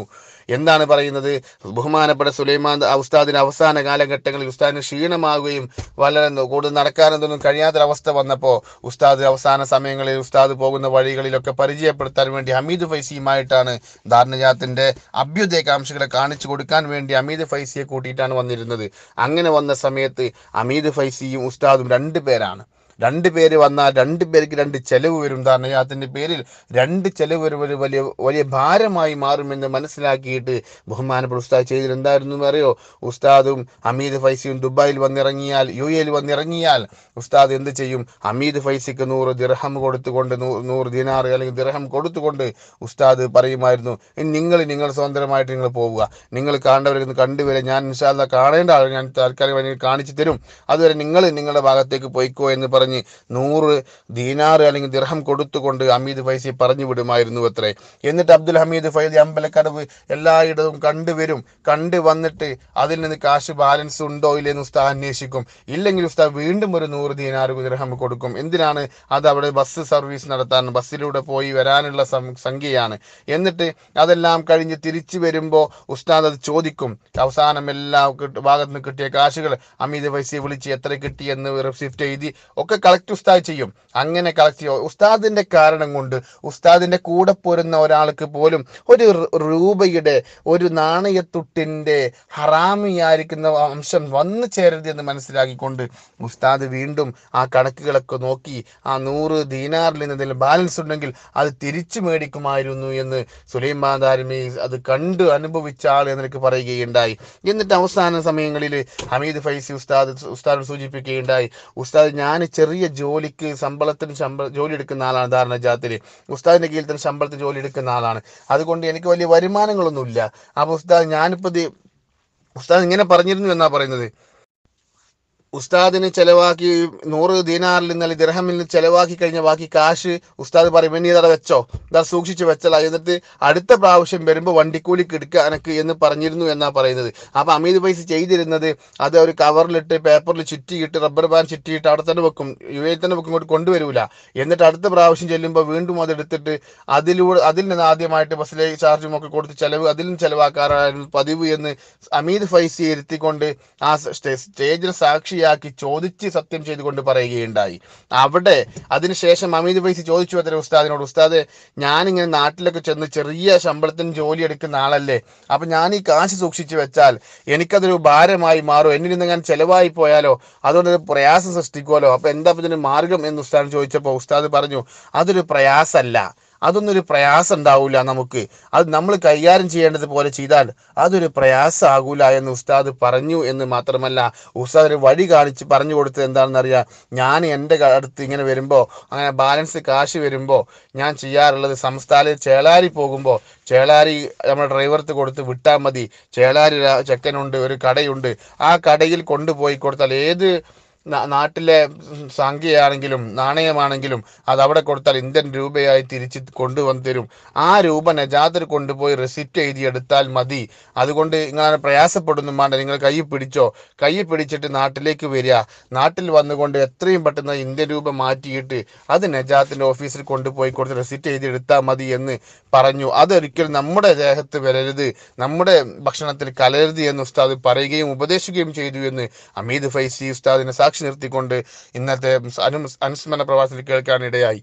എന്താണ് പറയുന്നത് ബഹുമാനപ്പെട്ട സുലൈമാൻ ഉസ്താദിന് അവസാന കാലഘട്ടങ്ങളിൽ ഉസ്താദിന് ക്ഷീണമാകുകയും വളരെ കൂടുതൽ നടക്കാനെന്തൊന്നും കഴിയാത്തൊരവസ്ഥ വന്നപ്പോൾ ഉസ്താദ് അവസാന സമയങ്ങളിൽ ഉസ്താദ് പോകുന്ന വഴികളിലൊക്കെ പരിചയപ്പെടുത്താൻ വേണ്ടി ഹമീദ് ഫൈസിയുമായിട്ടാണ് ധാരണജാത്തിന്റെ അഭ്യുദയകാംക്ഷകളെ കാണിച്ചു കൊടുക്കാൻ വേണ്ടി അമീദ് ഫൈസിയെ കൂട്ടിയിട്ടാണ് വന്നിരുന്നത് അങ്ങനെ വന്ന സമയത്ത് അമീദ് ഫൈസിയും ഉസ്താദും രണ്ടു പേരാണ് രണ്ട് പേര് വന്നാൽ രണ്ട് പേർക്ക് രണ്ട് ചെലവ് വരും ധാരണയാത്തിൻ്റെ പേരിൽ രണ്ട് ചെലവ് വരും ഒരു വലിയ വലിയ ഭാരമായി മാറുമെന്ന് മനസ്സിലാക്കിയിട്ട് ബഹുമാനപ്പെട്ട ഉസ്താദ് ചെയ്തത് എന്തായിരുന്നു അറിയോ ഉസ്താദും അമീദ് ഫൈസിയും ദുബായിൽ വന്നിറങ്ങിയാൽ യു എയിൽ വന്നിറങ്ങിയാൽ ഉസ്താദ് എന്ത് ചെയ്യും അമീദ് ഫൈസിക്ക് നൂറ് ദിർഹം കൊടുത്തുകൊണ്ട് നൂറ് ദിനാർ അല്ലെങ്കിൽ ദിർഹം കൊടുത്തുകൊണ്ട് ഉസ്താദ് പറയുമായിരുന്നു നിങ്ങൾ നിങ്ങൾ സ്വതന്ത്രമായിട്ട് നിങ്ങൾ പോവുക നിങ്ങൾ കാണേണ്ടവരെ കണ്ടുവരെ ഞാൻ ഇൻഷാല്ല കാണേണ്ട ആൾ ഞാൻ താൽക്കാലികമായി കാണിച്ചു തരും അതുവരെ നിങ്ങൾ നിങ്ങളുടെ ഭാഗത്തേക്ക് പോയിക്കോ എന്ന് പറഞ്ഞു പറഞ്ഞ് നൂറ് ദീനാറ് അല്ലെങ്കിൽ ദിർഹം കൊടുത്തുകൊണ്ട് ഹമീദ് ഫൈസി പറഞ്ഞു വിടുമായിരുന്നു അത്രേ എന്നിട്ട് അബ്ദുൽ ഹമീദ് ഫൈസി അമ്പലക്കടവ് എല്ലായിടവും കണ്ടുവരും കണ്ട് വന്നിട്ട് അതിൽ നിന്ന് കാശ് ബാലൻസ് ഉണ്ടോ എന്ന് ഉസ്താ അന്വേഷിക്കും ഇല്ലെങ്കിൽ ഉസ്താ വീണ്ടും ഒരു നൂറ് ദീനാറ് ദിർഹം കൊടുക്കും എന്തിനാണ് അത് അവിടെ ബസ് സർവീസ് നടത്താൻ ബസ്സിലൂടെ പോയി വരാനുള്ള സംഖ്യയാണ് എന്നിട്ട് അതെല്ലാം കഴിഞ്ഞ് തിരിച്ചു വരുമ്പോൾ ഉസ്താദ് അത് ചോദിക്കും അവസാനം എല്ലാ നിന്ന് കിട്ടിയ കാശുകൾ അമീദ് ഫൈസിയെ വിളിച്ച് എത്ര കിട്ടി എന്ന് റെസിപ്റ്റ് എഴുതി ഒക്കെ ഒക്കെ കളക്ട് ഉസ്താദ് ചെയ്യും അങ്ങനെ കളക്ട് ചെയ്യും ഉസ്താദിൻ്റെ കാരണം കൊണ്ട് ഉസ്താദിൻ്റെ കൂടെ പോരുന്ന ഒരാൾക്ക് പോലും ഒരു രൂപയുടെ ഒരു നാണയത്തുട്ടിൻ്റെ ഹറാമിയായിരിക്കുന്ന അംശം വന്നു ചേരരുത് എന്ന് മനസ്സിലാക്കിക്കൊണ്ട് ഉസ്താദ് വീണ്ടും ആ കണക്കുകളൊക്കെ നോക്കി ആ നൂറ് ദീനാറിൽ നിന്നതിൽ ബാലൻസ് ഉണ്ടെങ്കിൽ അത് തിരിച്ചു മേടിക്കുമായിരുന്നു എന്ന് സുലൈമാൻ ദാരിമി അത് കണ്ട് അനുഭവിച്ച ആൾ എന്നൊക്കെ പറയുകയുണ്ടായി എന്നിട്ട് അവസാന സമയങ്ങളിൽ ഹമീദ് ഫൈസി ഉസ്താദ് ഉസ്താദ് സൂചിപ്പിക്കുകയുണ്ടായി ഉസ്താദ് ഞാൻ ചെറിയ ജോലിക്ക് ശമ്പളത്തിന് ശമ്പള ജോലി എടുക്കുന്ന ആളാണ് ധാരണ ജാത്തിൽ ഉസ്താദിൻ്റെ കീഴിൽ തന്നെ ശമ്പളത്തിന് ജോലി എടുക്കുന്ന ആളാണ് അതുകൊണ്ട് എനിക്ക് വലിയ വരുമാനങ്ങളൊന്നുമില്ല അപ്പോൾ ഉസ്താദ് ഞാനിപ്പോൾ ഉസ്താദ് ഇങ്ങനെ പറഞ്ഞിരുന്നു എന്നാണ് പറയുന്നത് ഉസ്താദിന് ചെലവാക്കി നൂറ് ദീനാറിൽ ഇന്നലെ ദിർഹമിൽ ചെലവാക്കി കഴിഞ്ഞ ബാക്കി കാശ് ഉസ്താദ് പറയും ഇനി ഇതടെ വെച്ചോ ഇതാ സൂക്ഷിച്ച് വെച്ചാൽ എന്നിട്ട് അടുത്ത പ്രാവശ്യം വരുമ്പോൾ വണ്ടിക്കൂലിക്ക് എടുക്കുക എനിക്ക് എന്ന് പറഞ്ഞിരുന്നു എന്നാണ് പറയുന്നത് അപ്പം അമീത് പൈസ ചെയ്തിരുന്നത് അത് ഒരു കവറിലിട്ട് പേപ്പറിൽ ചുറ്റിയിട്ട് റബ്ബർ ബാൻഡ് ചുറ്റിയിട്ട് അവിടെ തന്നെ വെക്കും യു എ തന്നെ വെക്കും ഇങ്ങോട്ട് കൊണ്ടുവരില്ല എന്നിട്ട് അടുത്ത പ്രാവശ്യം ചെല്ലുമ്പോൾ വീണ്ടും അതെടുത്തിട്ട് അതിലൂടെ അതിൽ നിന്ന് ആദ്യമായിട്ട് ബസ്സിലെ ചാർജും ഒക്കെ കൊടുത്ത് ചെലവ് അതിൽ നിന്ന് ചെലവാക്കാറായിരുന്നു പതിവ് എന്ന് അമീത് ഫൈസി ഇരുത്തിക്കൊണ്ട് ആ സ്റ്റേജിന് സാക്ഷി സാക്ഷിയാക്കി ചോദിച്ച് സത്യം ചെയ്തുകൊണ്ട് പറയുകയുണ്ടായി അവിടെ അതിനുശേഷം അമീദ് ഫൈസി ചോദിച്ചു അത്ര ഉസ്താദിനോട് ഉസ്താദ് ഞാനിങ്ങനെ നാട്ടിലൊക്കെ ചെന്ന് ചെറിയ ശമ്പളത്തിന് ജോലി എടുക്കുന്ന ആളല്ലേ അപ്പം ഞാൻ ഈ കാശ് സൂക്ഷിച്ചു വെച്ചാൽ എനിക്കതൊരു ഭാരമായി മാറും എന്നിൽ നിന്ന് ഞാൻ ചെലവായി പോയാലോ അതുകൊണ്ട് പ്രയാസം സൃഷ്ടിക്കുമല്ലോ അപ്പം എന്താ ഇതിന് മാർഗം എന്ന് ഉസ്താദ് ചോദിച്ചപ്പോൾ ഉസ്താദ് പറഞ്ഞു അതൊരു പ്രയാസമല്ല അതൊന്നും ഒരു പ്രയാസം ഉണ്ടാവില്ല നമുക്ക് അത് നമ്മൾ കൈകാര്യം ചെയ്യേണ്ടത് പോലെ ചെയ്താൽ അതൊരു പ്രയാസമാകൂല എന്ന് ഉസ്താദ് പറഞ്ഞു എന്ന് മാത്രമല്ല ഉസ്താദ് ഒരു വഴി കാണിച്ച് പറഞ്ഞു കൊടുത്തത് അറിയാം ഞാൻ എൻ്റെ അടുത്ത് ഇങ്ങനെ വരുമ്പോൾ അങ്ങനെ ബാലൻസ് കാശ് വരുമ്പോൾ ഞാൻ ചെയ്യാറുള്ളത് സംസ്ഥാനത്ത് ചേളാരി പോകുമ്പോൾ ചേളാരി നമ്മുടെ ഡ്രൈവർക്ക് കൊടുത്ത് വിട്ടാൽ മതി ചേളാരി ചെക്കനുണ്ട് ഒരു കടയുണ്ട് ആ കടയിൽ കൊണ്ടുപോയി കൊടുത്താൽ ഏത് നാട്ടിലെ സംഖ്യയാണെങ്കിലും നാണയമാണെങ്കിലും അത് അവിടെ കൊടുത്താൽ ഇന്ത്യൻ രൂപയായി തിരിച്ച് കൊണ്ടുവന്ന് തരും ആ രൂപ നജാദർ കൊണ്ടുപോയി റെസിപ്റ്റ് എടുത്താൽ മതി അതുകൊണ്ട് ഇങ്ങനെ പ്രയാസപ്പെടുന്നു വേണ്ട നിങ്ങൾ കൈ പിടിച്ചോ കൈ പിടിച്ചിട്ട് നാട്ടിലേക്ക് വരിക നാട്ടിൽ വന്നുകൊണ്ട് എത്രയും പെട്ടെന്ന് ഇന്ത്യൻ രൂപ മാറ്റിയിട്ട് അത് നജാത്തിൻ്റെ ഓഫീസിൽ കൊണ്ടുപോയി കൊടുത്ത് റെസിപ്റ്റ് എടുത്താൽ മതി എന്ന് പറഞ്ഞു അതൊരിക്കലും നമ്മുടെ ദേഹത്ത് വരരുത് നമ്മുടെ ഭക്ഷണത്തിൽ കലരുത് എന്ന് ഉസ്താദ് പറയുകയും ഉപദേശിക്കുകയും ചെയ്തു എന്ന് അമീദ് ഫൈസി ഉസ്താദിനെ സാക്ഷി സാക്ഷി നിർത്തിക്കൊണ്ട് ഇന്നത്തെ അനുസ്മരണ പ്രവാസത്തിൽ കേൾക്കാനിടയായി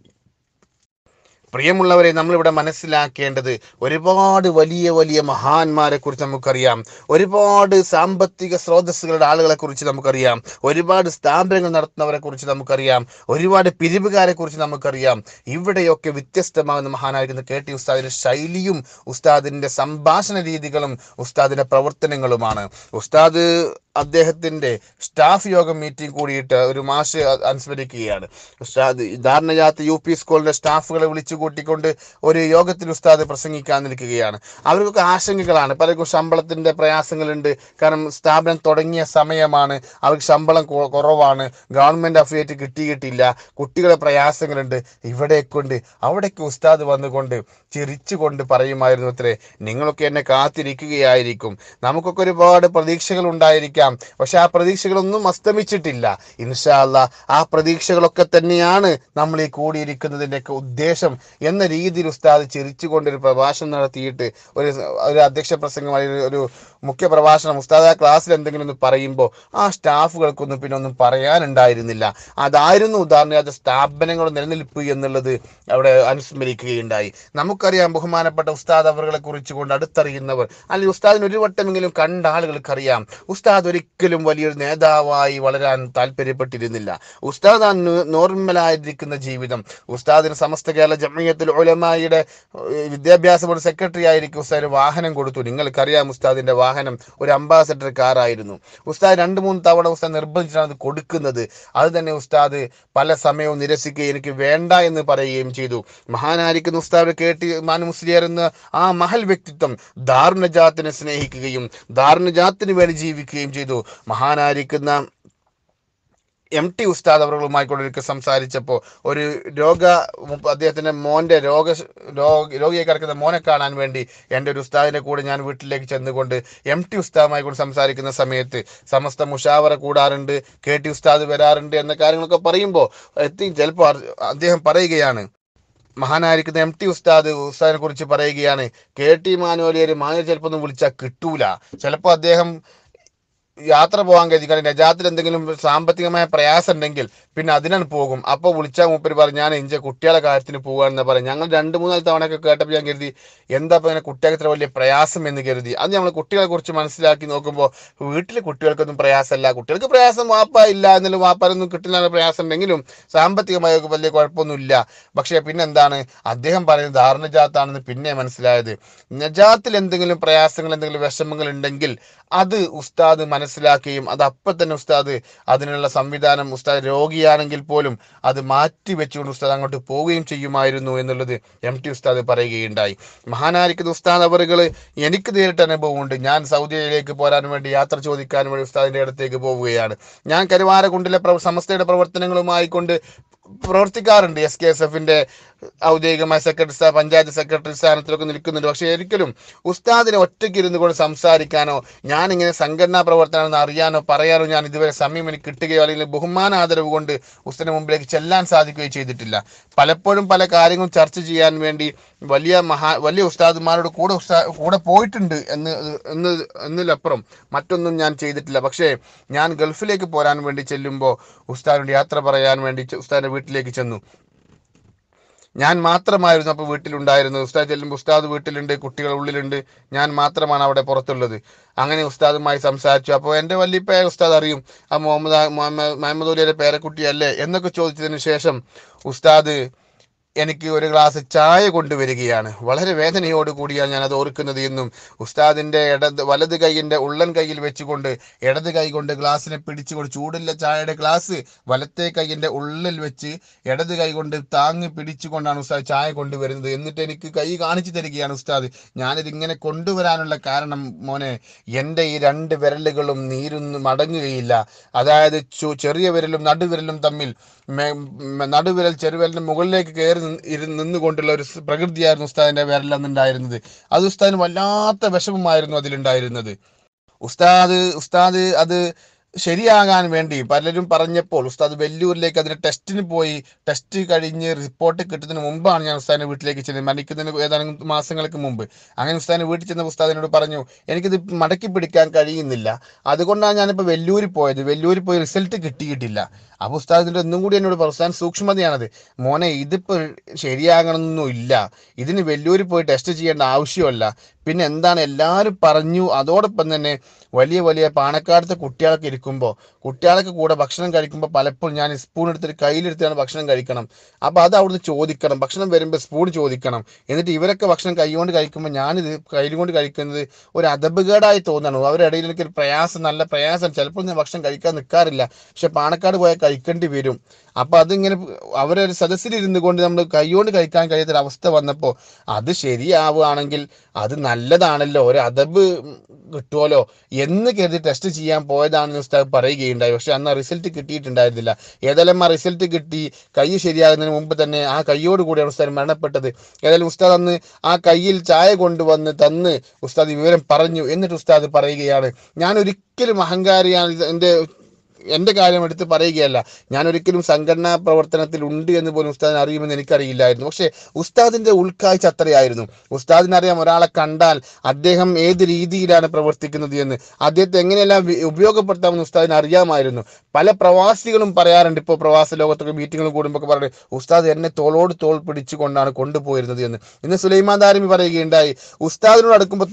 പ്രിയമുള്ളവരെ നമ്മളിവിടെ മനസ്സിലാക്കേണ്ടത് ഒരുപാട് വലിയ വലിയ മഹാന്മാരെ കുറിച്ച് നമുക്കറിയാം ഒരുപാട് സാമ്പത്തിക സ്രോതസ്സുകളുടെ ആളുകളെ കുറിച്ച് നമുക്കറിയാം ഒരുപാട് സ്ഥാപനങ്ങൾ നടത്തുന്നവരെ കുറിച്ച് നമുക്കറിയാം ഒരുപാട് പിരിവുകാരെ കുറിച്ച് നമുക്കറിയാം ഇവിടെയൊക്കെ വ്യത്യസ്തമാകുന്ന മഹാനായിരുന്നു കെ ടി ഉസ്താദിന്റെ ശൈലിയും ഉസ്താദിന്റെ സംഭാഷണ രീതികളും ഉസ്താദിന്റെ പ്രവർത്തനങ്ങളുമാണ് ഉസ്താദ് അദ്ദേഹത്തിന്റെ സ്റ്റാഫ് യോഗം മീറ്റിംഗ് കൂടിയിട്ട് ഒരു മാഷ് അനുസ്മരിക്കുകയാണ് ധാരണയാത്ത യു പി സ്കൂളിന്റെ സ്റ്റാഫുകളെ വിളിച്ചു കൂട്ടിക്കൊണ്ട് ഒരു യോഗത്തിൽ ഉസ്താദ് പ്രസംഗിക്കാൻ നിൽക്കുകയാണ് അവർക്കൊക്കെ ആശങ്കകളാണ് പലർക്കും ശമ്പളത്തിന്റെ പ്രയാസങ്ങളുണ്ട് കാരണം സ്ഥാപനം തുടങ്ങിയ സമയമാണ് അവർക്ക് ശമ്പളം കുറവാണ് ഗവൺമെന്റ് അഫിയേറ്റ് കിട്ടിയിട്ടില്ല കുട്ടികളെ പ്രയാസങ്ങളുണ്ട് ഇവിടെ കൊണ്ട് അവിടേക്ക് ഉസ്താദ് വന്നുകൊണ്ട് ചിരിച്ചുകൊണ്ട് പറയുമായിരുന്നു അത്രേ നിങ്ങളൊക്കെ എന്നെ കാത്തിരിക്കുകയായിരിക്കും നമുക്കൊക്കെ ഒരുപാട് പ്രതീക്ഷകൾ ഉണ്ടായിരിക്കാം പ്രതീക്ഷിക്കാം പക്ഷെ ആ പ്രതീക്ഷകളൊന്നും അസ്തമിച്ചിട്ടില്ല ഇൻഷാല്ല ആ പ്രതീക്ഷകളൊക്കെ തന്നെയാണ് നമ്മൾ ഈ കൂടിയിരിക്കുന്നതിൻ്റെയൊക്കെ ഉദ്ദേശം എന്ന രീതിയിൽ ഉസ്താദ് ചിരിച്ചുകൊണ്ട് ഒരു പ്രഭാഷണം നടത്തിയിട്ട് ഒരു ഒരു അധ്യക്ഷ പ്രസംഗം ഒരു പ്രഭാഷണം ഉസ്താദ് ആ ക്ലാസ്സിൽ എന്തെങ്കിലും ഒന്ന് പറയുമ്പോൾ ആ സ്റ്റാഫുകൾക്കൊന്നും പിന്നെ ഒന്നും പറയാനുണ്ടായിരുന്നില്ല അതായിരുന്നു അത് സ്ഥാപനങ്ങൾ നിലനിൽപ്പ് എന്നുള്ളത് അവിടെ അനുസ്മരിക്കുകയുണ്ടായി നമുക്കറിയാം ബഹുമാനപ്പെട്ട ഉസ്താദ് അവറുകളെ കുറിച്ച് കൊണ്ട് അടുത്തറിയുന്നവർ അല്ലെങ്കിൽ ഉസ്താദിന് ഒരു വട്ടമെങ്കിലും കണ്ട ആളുകൾക്കറിയാം ഉസ്താദ് ഒരിക്കലും വലിയൊരു നേതാവായി വളരാൻ താല്പര്യപ്പെട്ടിരുന്നില്ല ഉസ്താദ് ആ നോർമലായിരിക്കുന്ന ജീവിതം ഉസ്താദിന് സമസ്ത കേരള ജമയത്തിൽ ഒലമായിയുടെ വിദ്യാഭ്യാസ ബോർഡ് സെക്രട്ടറി ആയിരിക്കും ഉസ്താദിന് വാഹനം കൊടുത്തു നിങ്ങൾക്കറിയാം ഉസ്താദിന്റെ വാഹനം വാഹനം ഒരു അംബാസഡർ കാറായിരുന്നു ഉസ്താദ് രണ്ട് മൂന്ന് തവണ ഉസ്താദ് നിർബന്ധിച്ചാണ് അത് കൊടുക്കുന്നത് അത് തന്നെ ഉസ്താദ് പല സമയവും നിരസിക്കുകയും എനിക്ക് വേണ്ട എന്ന് പറയുകയും ചെയ്തു മഹാനായിരിക്കുന്ന ഉസ്താദ് കേട്ടി മാൻ മുസ്ലിയായിരുന്ന എന്ന ആ മഹൽ വ്യക്തിത്വം ദാർണജാത്തിനെ സ്നേഹിക്കുകയും ദാർണജാത്തിന് വേണ്ടി ജീവിക്കുകയും ചെയ്തു മഹാനായിരിക്കുന്ന എം ടി ഉസ്താദ് അവറുകളുമായി കൂടെ സംസാരിച്ചപ്പോൾ ഒരു രോഗ അദ്ദേഹത്തിൻ്റെ മോൻ്റെ രോഗ രോഗ രോഗിയെ കിടക്കുന്ന മോനെ കാണാൻ വേണ്ടി എൻ്റെ ഒരു ഉസ്താദിൻ്റെ കൂടെ ഞാൻ വീട്ടിലേക്ക് ചെന്നുകൊണ്ട് എം ടി ഉസ്താദുമായി കൊണ്ട് സംസാരിക്കുന്ന സമയത്ത് സമസ്ത മുഷാവറ കൂടാറുണ്ട് കെ ടി ഉസ്താദ് വരാറുണ്ട് എന്ന കാര്യങ്ങളൊക്കെ പറയുമ്പോൾ എത്തി ചിലപ്പോൾ അദ്ദേഹം പറയുകയാണ് മഹാനായിരിക്കുന്ന എം ടി ഉസ്താദ് ഉസ്താദിനെ കുറിച്ച് പറയുകയാണ് കെ ടി മാനുവലിയർ മാനുവൽ ചിലപ്പോൾ ഒന്നും വിളിച്ചാൽ കിട്ടൂല ചിലപ്പോൾ അദ്ദേഹം യാത്ര പോകാൻ കാരണം നജാത്തിൽ എന്തെങ്കിലും സാമ്പത്തികമായ പ്രയാസം ഉണ്ടെങ്കിൽ പിന്നെ അതിനാണ് പോകും അപ്പോൾ വിളിച്ചാൽ മൂപ്പര് പറഞ്ഞു ഞാൻ ഇഞ്ച കുട്ടികളെ കാര്യത്തിന് പോവുകയാണെന്ന് പറയും ഞങ്ങൾ രണ്ട് മൂന്നാല് തവണയൊക്കെ കേട്ടപ്പോൾ ഞാൻ കരുതി എന്താ ഇങ്ങനെ കുട്ടികൾക്ക് ഇത്ര വലിയ പ്രയാസം എന്ന് കരുതി അത് നമ്മൾ കുട്ടികളെ കുറിച്ച് മനസ്സിലാക്കി നോക്കുമ്പോൾ വീട്ടിൽ കുട്ടികൾക്കൊന്നും പ്രയാസമല്ല കുട്ടികൾക്ക് പ്രയാസം വാപ്പ ഇല്ല എന്നാലും വാപ്പാരൊന്നും കിട്ടുന്ന പ്രയാസം ഉണ്ടെങ്കിലും സാമ്പത്തികമായ വലിയ കുഴപ്പമൊന്നുമില്ല പക്ഷേ എന്താണ് അദ്ദേഹം പറയുന്നത് ധാരണജാത്താണെന്ന് പിന്നെ മനസ്സിലായത് നജാത്തിൽ എന്തെങ്കിലും പ്രയാസങ്ങൾ എന്തെങ്കിലും വിഷമങ്ങൾ ഉണ്ടെങ്കിൽ അത് ഉസ്താദ് മനസ്സിലാക്കി മനസ്സിലാക്കുകയും അത് അപ്പം തന്നെ ഉസ്താദ് അതിനുള്ള സംവിധാനം ഉസ്താദ് രോഗിയാണെങ്കിൽ പോലും അത് മാറ്റി വെച്ചുകൊണ്ട് ഉസ്താദ് അങ്ങോട്ട് പോവുകയും ചെയ്യുമായിരുന്നു എന്നുള്ളത് എം ടി ഉസ്താദ് പറയുകയുണ്ടായി മഹാനായിരിക്കുന്ന ഉസ്താദ് അവറുകൾ എനിക്ക് നേരിട്ട് അനുഭവമുണ്ട് ഞാൻ സൗദിയിലേക്ക് പോരാൻ വേണ്ടി യാത്ര ചോദിക്കാൻ വേണ്ടി ഉസ്താദിൻ്റെ അടുത്തേക്ക് പോവുകയാണ് ഞാൻ കരുവാരകുണ്ടിലെ സമസ്തയുടെ പ്രവർത്തനങ്ങളുമായി കൊണ്ട് പ്രവർത്തിക്കാറുണ്ട് എസ് കെ എസ് എഫിന്റെ ഔദ്യോഗികമായ സെക്രട്ടറി സ്ഥാന പഞ്ചായത്ത് സെക്രട്ടറി സ്ഥാനത്തിലൊക്കെ നിൽക്കുന്നുണ്ട് പക്ഷേ ഒരിക്കലും ഉസ്താദിനെ ഒറ്റയ്ക്ക് ഇരുന്ന് കൊണ്ട് സംസാരിക്കാനോ ഞാൻ ഇങ്ങനെ സംഘടനാ പ്രവർത്തനം അറിയാനോ പറയാനോ ഞാൻ ഇതുവരെ സമയം എനിക്ക് കിട്ടുകയോ അല്ലെങ്കിൽ ബഹുമാന ആദരവ് കൊണ്ട് ഉസ്താദിന് മുമ്പിലേക്ക് ചെല്ലാൻ സാധിക്കുകയോ ചെയ്തിട്ടില്ല പലപ്പോഴും പല കാര്യങ്ങളും ചർച്ച ചെയ്യാൻ വേണ്ടി വലിയ മഹാ വലിയ ഉസ്താദ്മാരുടെ കൂടെ ഉസ്താ കൂടെ പോയിട്ടുണ്ട് എന്ന് എന്ന് എന്നതിലപ്പുറം മറ്റൊന്നും ഞാൻ ചെയ്തിട്ടില്ല പക്ഷേ ഞാൻ ഗൾഫിലേക്ക് പോരാൻ വേണ്ടി ചെല്ലുമ്പോൾ ഉസ്താദിനോട് യാത്ര പറയാൻ വേണ്ടി ഉസ്താദിൻ്റെ വീട്ടിലേക്ക് ചെന്നു ഞാൻ മാത്രമായിരുന്നു അപ്പോൾ വീട്ടിലുണ്ടായിരുന്നത് ഉസ്താദ് ചെല്ലുമ്പോൾ ഉസ്താദ് വീട്ടിലുണ്ട് കുട്ടികൾ ഉള്ളിലുണ്ട് ഞാൻ മാത്രമാണ് അവിടെ പുറത്തുള്ളത് അങ്ങനെ ഉസ്താദുമായി സംസാരിച്ചു അപ്പോൾ എൻ്റെ വല്യപ്പയ ഉസ്താദ് അറിയും ആ മുഹമ്മദ് മുഹമ്മദ് മുഹമ്മദ് ഉലിയുടെ പേരക്കുട്ടിയല്ലേ എന്നൊക്കെ ചോദിച്ചതിന് ശേഷം ഉസ്താദ് എനിക്ക് ഒരു ഗ്ലാസ് ചായ കൊണ്ടുവരികയാണ് വളരെ വേദനയോട് കൂടിയാണ് ഞാൻ അത് ഓർക്കുന്നത് എന്നും ഉസ്താദിൻ്റെ ഇടത് വലത് കൈയിൻ്റെ ഉള്ളൻ കയ്യിൽ വെച്ചുകൊണ്ട് ഇടത് കൈ കൊണ്ട് ഗ്ലാസ്സിനെ പിടിച്ചുകൊണ്ട് ചൂടുള്ള ചായയുടെ ഗ്ലാസ് വലത്തെ കൈയിൻ്റെ ഉള്ളിൽ വെച്ച് ഇടത് കൈ കൊണ്ട് താങ്ങി പിടിച്ചുകൊണ്ടാണ് ഉസ്താദ് ചായ കൊണ്ടുവരുന്നത് എന്നിട്ട് എനിക്ക് കൈ കാണിച്ചു തരികയാണ് ഉസ്താദ് ഞാനിത് ഇങ്ങനെ കൊണ്ടുവരാനുള്ള കാരണം മോനെ എൻ്റെ ഈ രണ്ട് വിരലുകളും നീരൊന്നും മടങ്ങുകയില്ല അതായത് ചെറിയ വിരലും നടുവിരലും തമ്മിൽ നടുവിരൽ ചെറുവിരലിന് മുകളിലേക്ക് കയറി നിന്നുകൊണ്ടുള്ള ഒരു പ്രകൃതിയായിരുന്നു ഉസ്താദിന്റെ വിരലെന്നുണ്ടായിരുന്നത് അത് ഉസ്താദിന് വല്ലാത്ത വിഷമമായിരുന്നു അതിലുണ്ടായിരുന്നത് ഉസ്താദ് ഉസ്താദ് അത് ശരിയാകാൻ വേണ്ടി പലരും പറഞ്ഞപ്പോൾ ഉസ്താദ് വെല്ലൂരിലേക്ക് അതിന് ടെസ്റ്റിന് പോയി ടെസ്റ്റ് കഴിഞ്ഞ് റിപ്പോർട്ട് കിട്ടുന്നതിന് മുമ്പാണ് ഞാൻ ഉസ്താദിനെ വീട്ടിലേക്ക് ചെന്ന് മരിക്കുന്നതിന് ഏതാനും മാസങ്ങൾക്ക് മുമ്പ് അങ്ങനെ ഉസ്താദിനെ വീട്ടിൽ ചെന്ന ഉസ്താദിനോട് പറഞ്ഞു എനിക്കിത് മടക്കി പിടിക്കാൻ കഴിയുന്നില്ല അതുകൊണ്ടാണ് ഞാനിപ്പോൾ വെല്ലൂര് പോയത് വെല്ലൂര് പോയി റിസൾട്ട് കിട്ടിയിട്ടില്ല അപ്പോൾ ഉസ്താദിൻ്റെ ഒന്നും കൂടി എന്നോട് പറഞ്ഞു ഉസ്താൻ സൂക്ഷ്മതയാണത് മോനെ ഇതിപ്പോൾ ശരിയാകണമെന്നൊന്നുമില്ല ഇതിന് വെല്ലൂര് പോയി ടെസ്റ്റ് ചെയ്യേണ്ട ആവശ്യമല്ല പിന്നെ എന്താണ് എല്ലാവരും പറഞ്ഞു അതോടൊപ്പം തന്നെ വലിയ വലിയ പാണക്കാടത്തെ കുട്ടികൾക്ക് ഇരിക്കും കഴിക്കുമ്പോൾ കുട്ടികളൊക്കെ കൂടെ ഭക്ഷണം കഴിക്കുമ്പോൾ പലപ്പോഴും ഞാൻ സ്പൂൺ എടുത്തിട്ട് കയ്യിലെടുത്തിട്ടാണ് ഭക്ഷണം കഴിക്കണം അപ്പോൾ അത് അവിടുന്ന് ചോദിക്കണം ഭക്ഷണം വരുമ്പോൾ സ്പൂൺ ചോദിക്കണം എന്നിട്ട് ഇവരൊക്കെ ഭക്ഷണം കൈകൊണ്ട് കഴിക്കുമ്പോൾ ഞാനിത് കയ്യിൽ കൊണ്ട് കഴിക്കുന്നത് ഒരു അതബുകേടായി തോന്നണം അവരുടെ എനിക്കൊരു പ്രയാസം നല്ല പ്രയാസം ചിലപ്പോൾ ഞാൻ ഭക്ഷണം കഴിക്കാൻ നിൽക്കാറില്ല പക്ഷെ പാണക്കാട് പോയാൽ കഴിക്കേണ്ടി വരും അപ്പോൾ അതിങ്ങനെ അവരൊരു സദസ്സിലിരുന്നു കൊണ്ട് നമ്മൾ കൈകൊണ്ട് കഴിക്കാൻ കഴിയാത്തൊരവസ്ഥ വന്നപ്പോൾ അത് ശരിയാവുകയാണെങ്കിൽ അത് നല്ലതാണല്ലോ ഒരു അതബ് കിട്ടുമല്ലോ എന്ന് കരുതി ടെസ്റ്റ് ചെയ്യാൻ പോയതാണെന്ന് ഉസ്താദ് പറയുകയുണ്ടായി പക്ഷെ അന്ന് റിസൾട്ട് കിട്ടിയിട്ടുണ്ടായിരുന്നില്ല ഏതായാലും ആ റിസൾട്ട് കിട്ടി കൈ ശരിയാകുന്നതിന് മുമ്പ് തന്നെ ആ കൈയോട് കൂടിയാണ് ഉസ്താദ് മരണപ്പെട്ടത് ഏതായാലും ഉസ്താദ് അന്ന് ആ കയ്യിൽ ചായ കൊണ്ടുവന്ന് തന്ന് ഉസ്താദ് വിവരം പറഞ്ഞു എന്നിട്ട് ഉസ്താദ് പറയുകയാണ് ഞാൻ ഒരിക്കലും അഹങ്കാരിയാണ് എൻ്റെ എൻ്റെ കാര്യം എടുത്ത് പറയുകയല്ല ഞാൻ ഒരിക്കലും സംഘടനാ പ്രവർത്തനത്തിൽ ഉണ്ട് എന്ന് പോലും ഉസ്താദിന് അറിയുമെന്ന് എനിക്കറിയില്ലായിരുന്നു പക്ഷേ ഉസ്താദിൻ്റെ ഉൾക്കാഴ്ച അത്രയായിരുന്നു ഉസ്താദിനറിയാം ഒരാളെ കണ്ടാൽ അദ്ദേഹം ഏത് രീതിയിലാണ് പ്രവർത്തിക്കുന്നത് എന്ന് അദ്ദേഹത്തെ എങ്ങനെയെല്ലാം ഉപയോഗപ്പെടുത്താമെന്ന് ഉസ്താദിന് അറിയാമായിരുന്നു പല പ്രവാസികളും പറയാറുണ്ട് ഇപ്പോൾ പ്രവാസ ലോകത്തൊക്കെ മീറ്റിങ്ങുകൾ കൂടുമ്പോൾ ഒക്കെ പറയുന്നത് ഉസ്താദ് എന്നെ തോളോട് തോൾ പിടിച്ചുകൊണ്ടാണ് കൊണ്ടുപോയിരുന്നത് എന്ന് ഇന്ന് സുലൈമാൻ ദാരിമി പറയുകയുണ്ടായി ഉസ്താദിനോട് അടുക്കുമ്പോൾ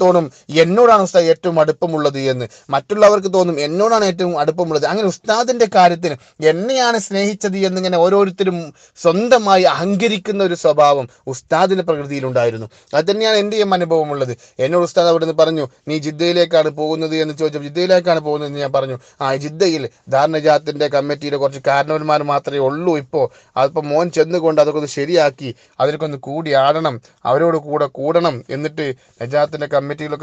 എന്നോടാണ് ഉസ്താദ് ഏറ്റവും അടുപ്പമുള്ളത് എന്ന് മറ്റുള്ളവർക്ക് തോന്നും എന്നോടാണ് ഏറ്റവും അടുപ്പമുള്ളത് അങ്ങനെ ഉസ്താദിന്റെ കാര്യത്തിൽ എന്നെയാണ് സ്നേഹിച്ചത് എന്നിങ്ങനെ ഓരോരുത്തരും സ്വന്തമായി അഹങ്കരിക്കുന്ന ഒരു സ്വഭാവം ഉസ്താദിന്റെ പ്രകൃതിയിലുണ്ടായിരുന്നു അത് തന്നെയാണ് എൻ്റെയും അനുഭവമുള്ളത് എന്നോട് ഉസ്താദ് അവിടെ നിന്ന് പറഞ്ഞു നീ ജിദ്ദയിലേക്കാണ് പോകുന്നത് എന്ന് ചോദിച്ചപ്പോൾ ജിദ്ദയിലേക്കാണ് പോകുന്നത് എന്ന് ഞാൻ പറഞ്ഞു ആ ജിദ്ദയിൽ ധാരണജാത്തിന്റെ കമ്മിറ്റിയിലെ കുറച്ച് കാരണവന്മാർ മാത്രമേ ഉള്ളൂ ഇപ്പോൾ അതിപ്പോൾ മോൻ ചെന്നുകൊണ്ട് അതൊക്കെ ഒന്ന് ശരിയാക്കി അതിലൊക്കെ കൂടി ആടണം അവരോട് കൂടെ കൂടണം എന്നിട്ട് നജാത്തിന്റെ കമ്മിറ്റിയിലൊക്കെ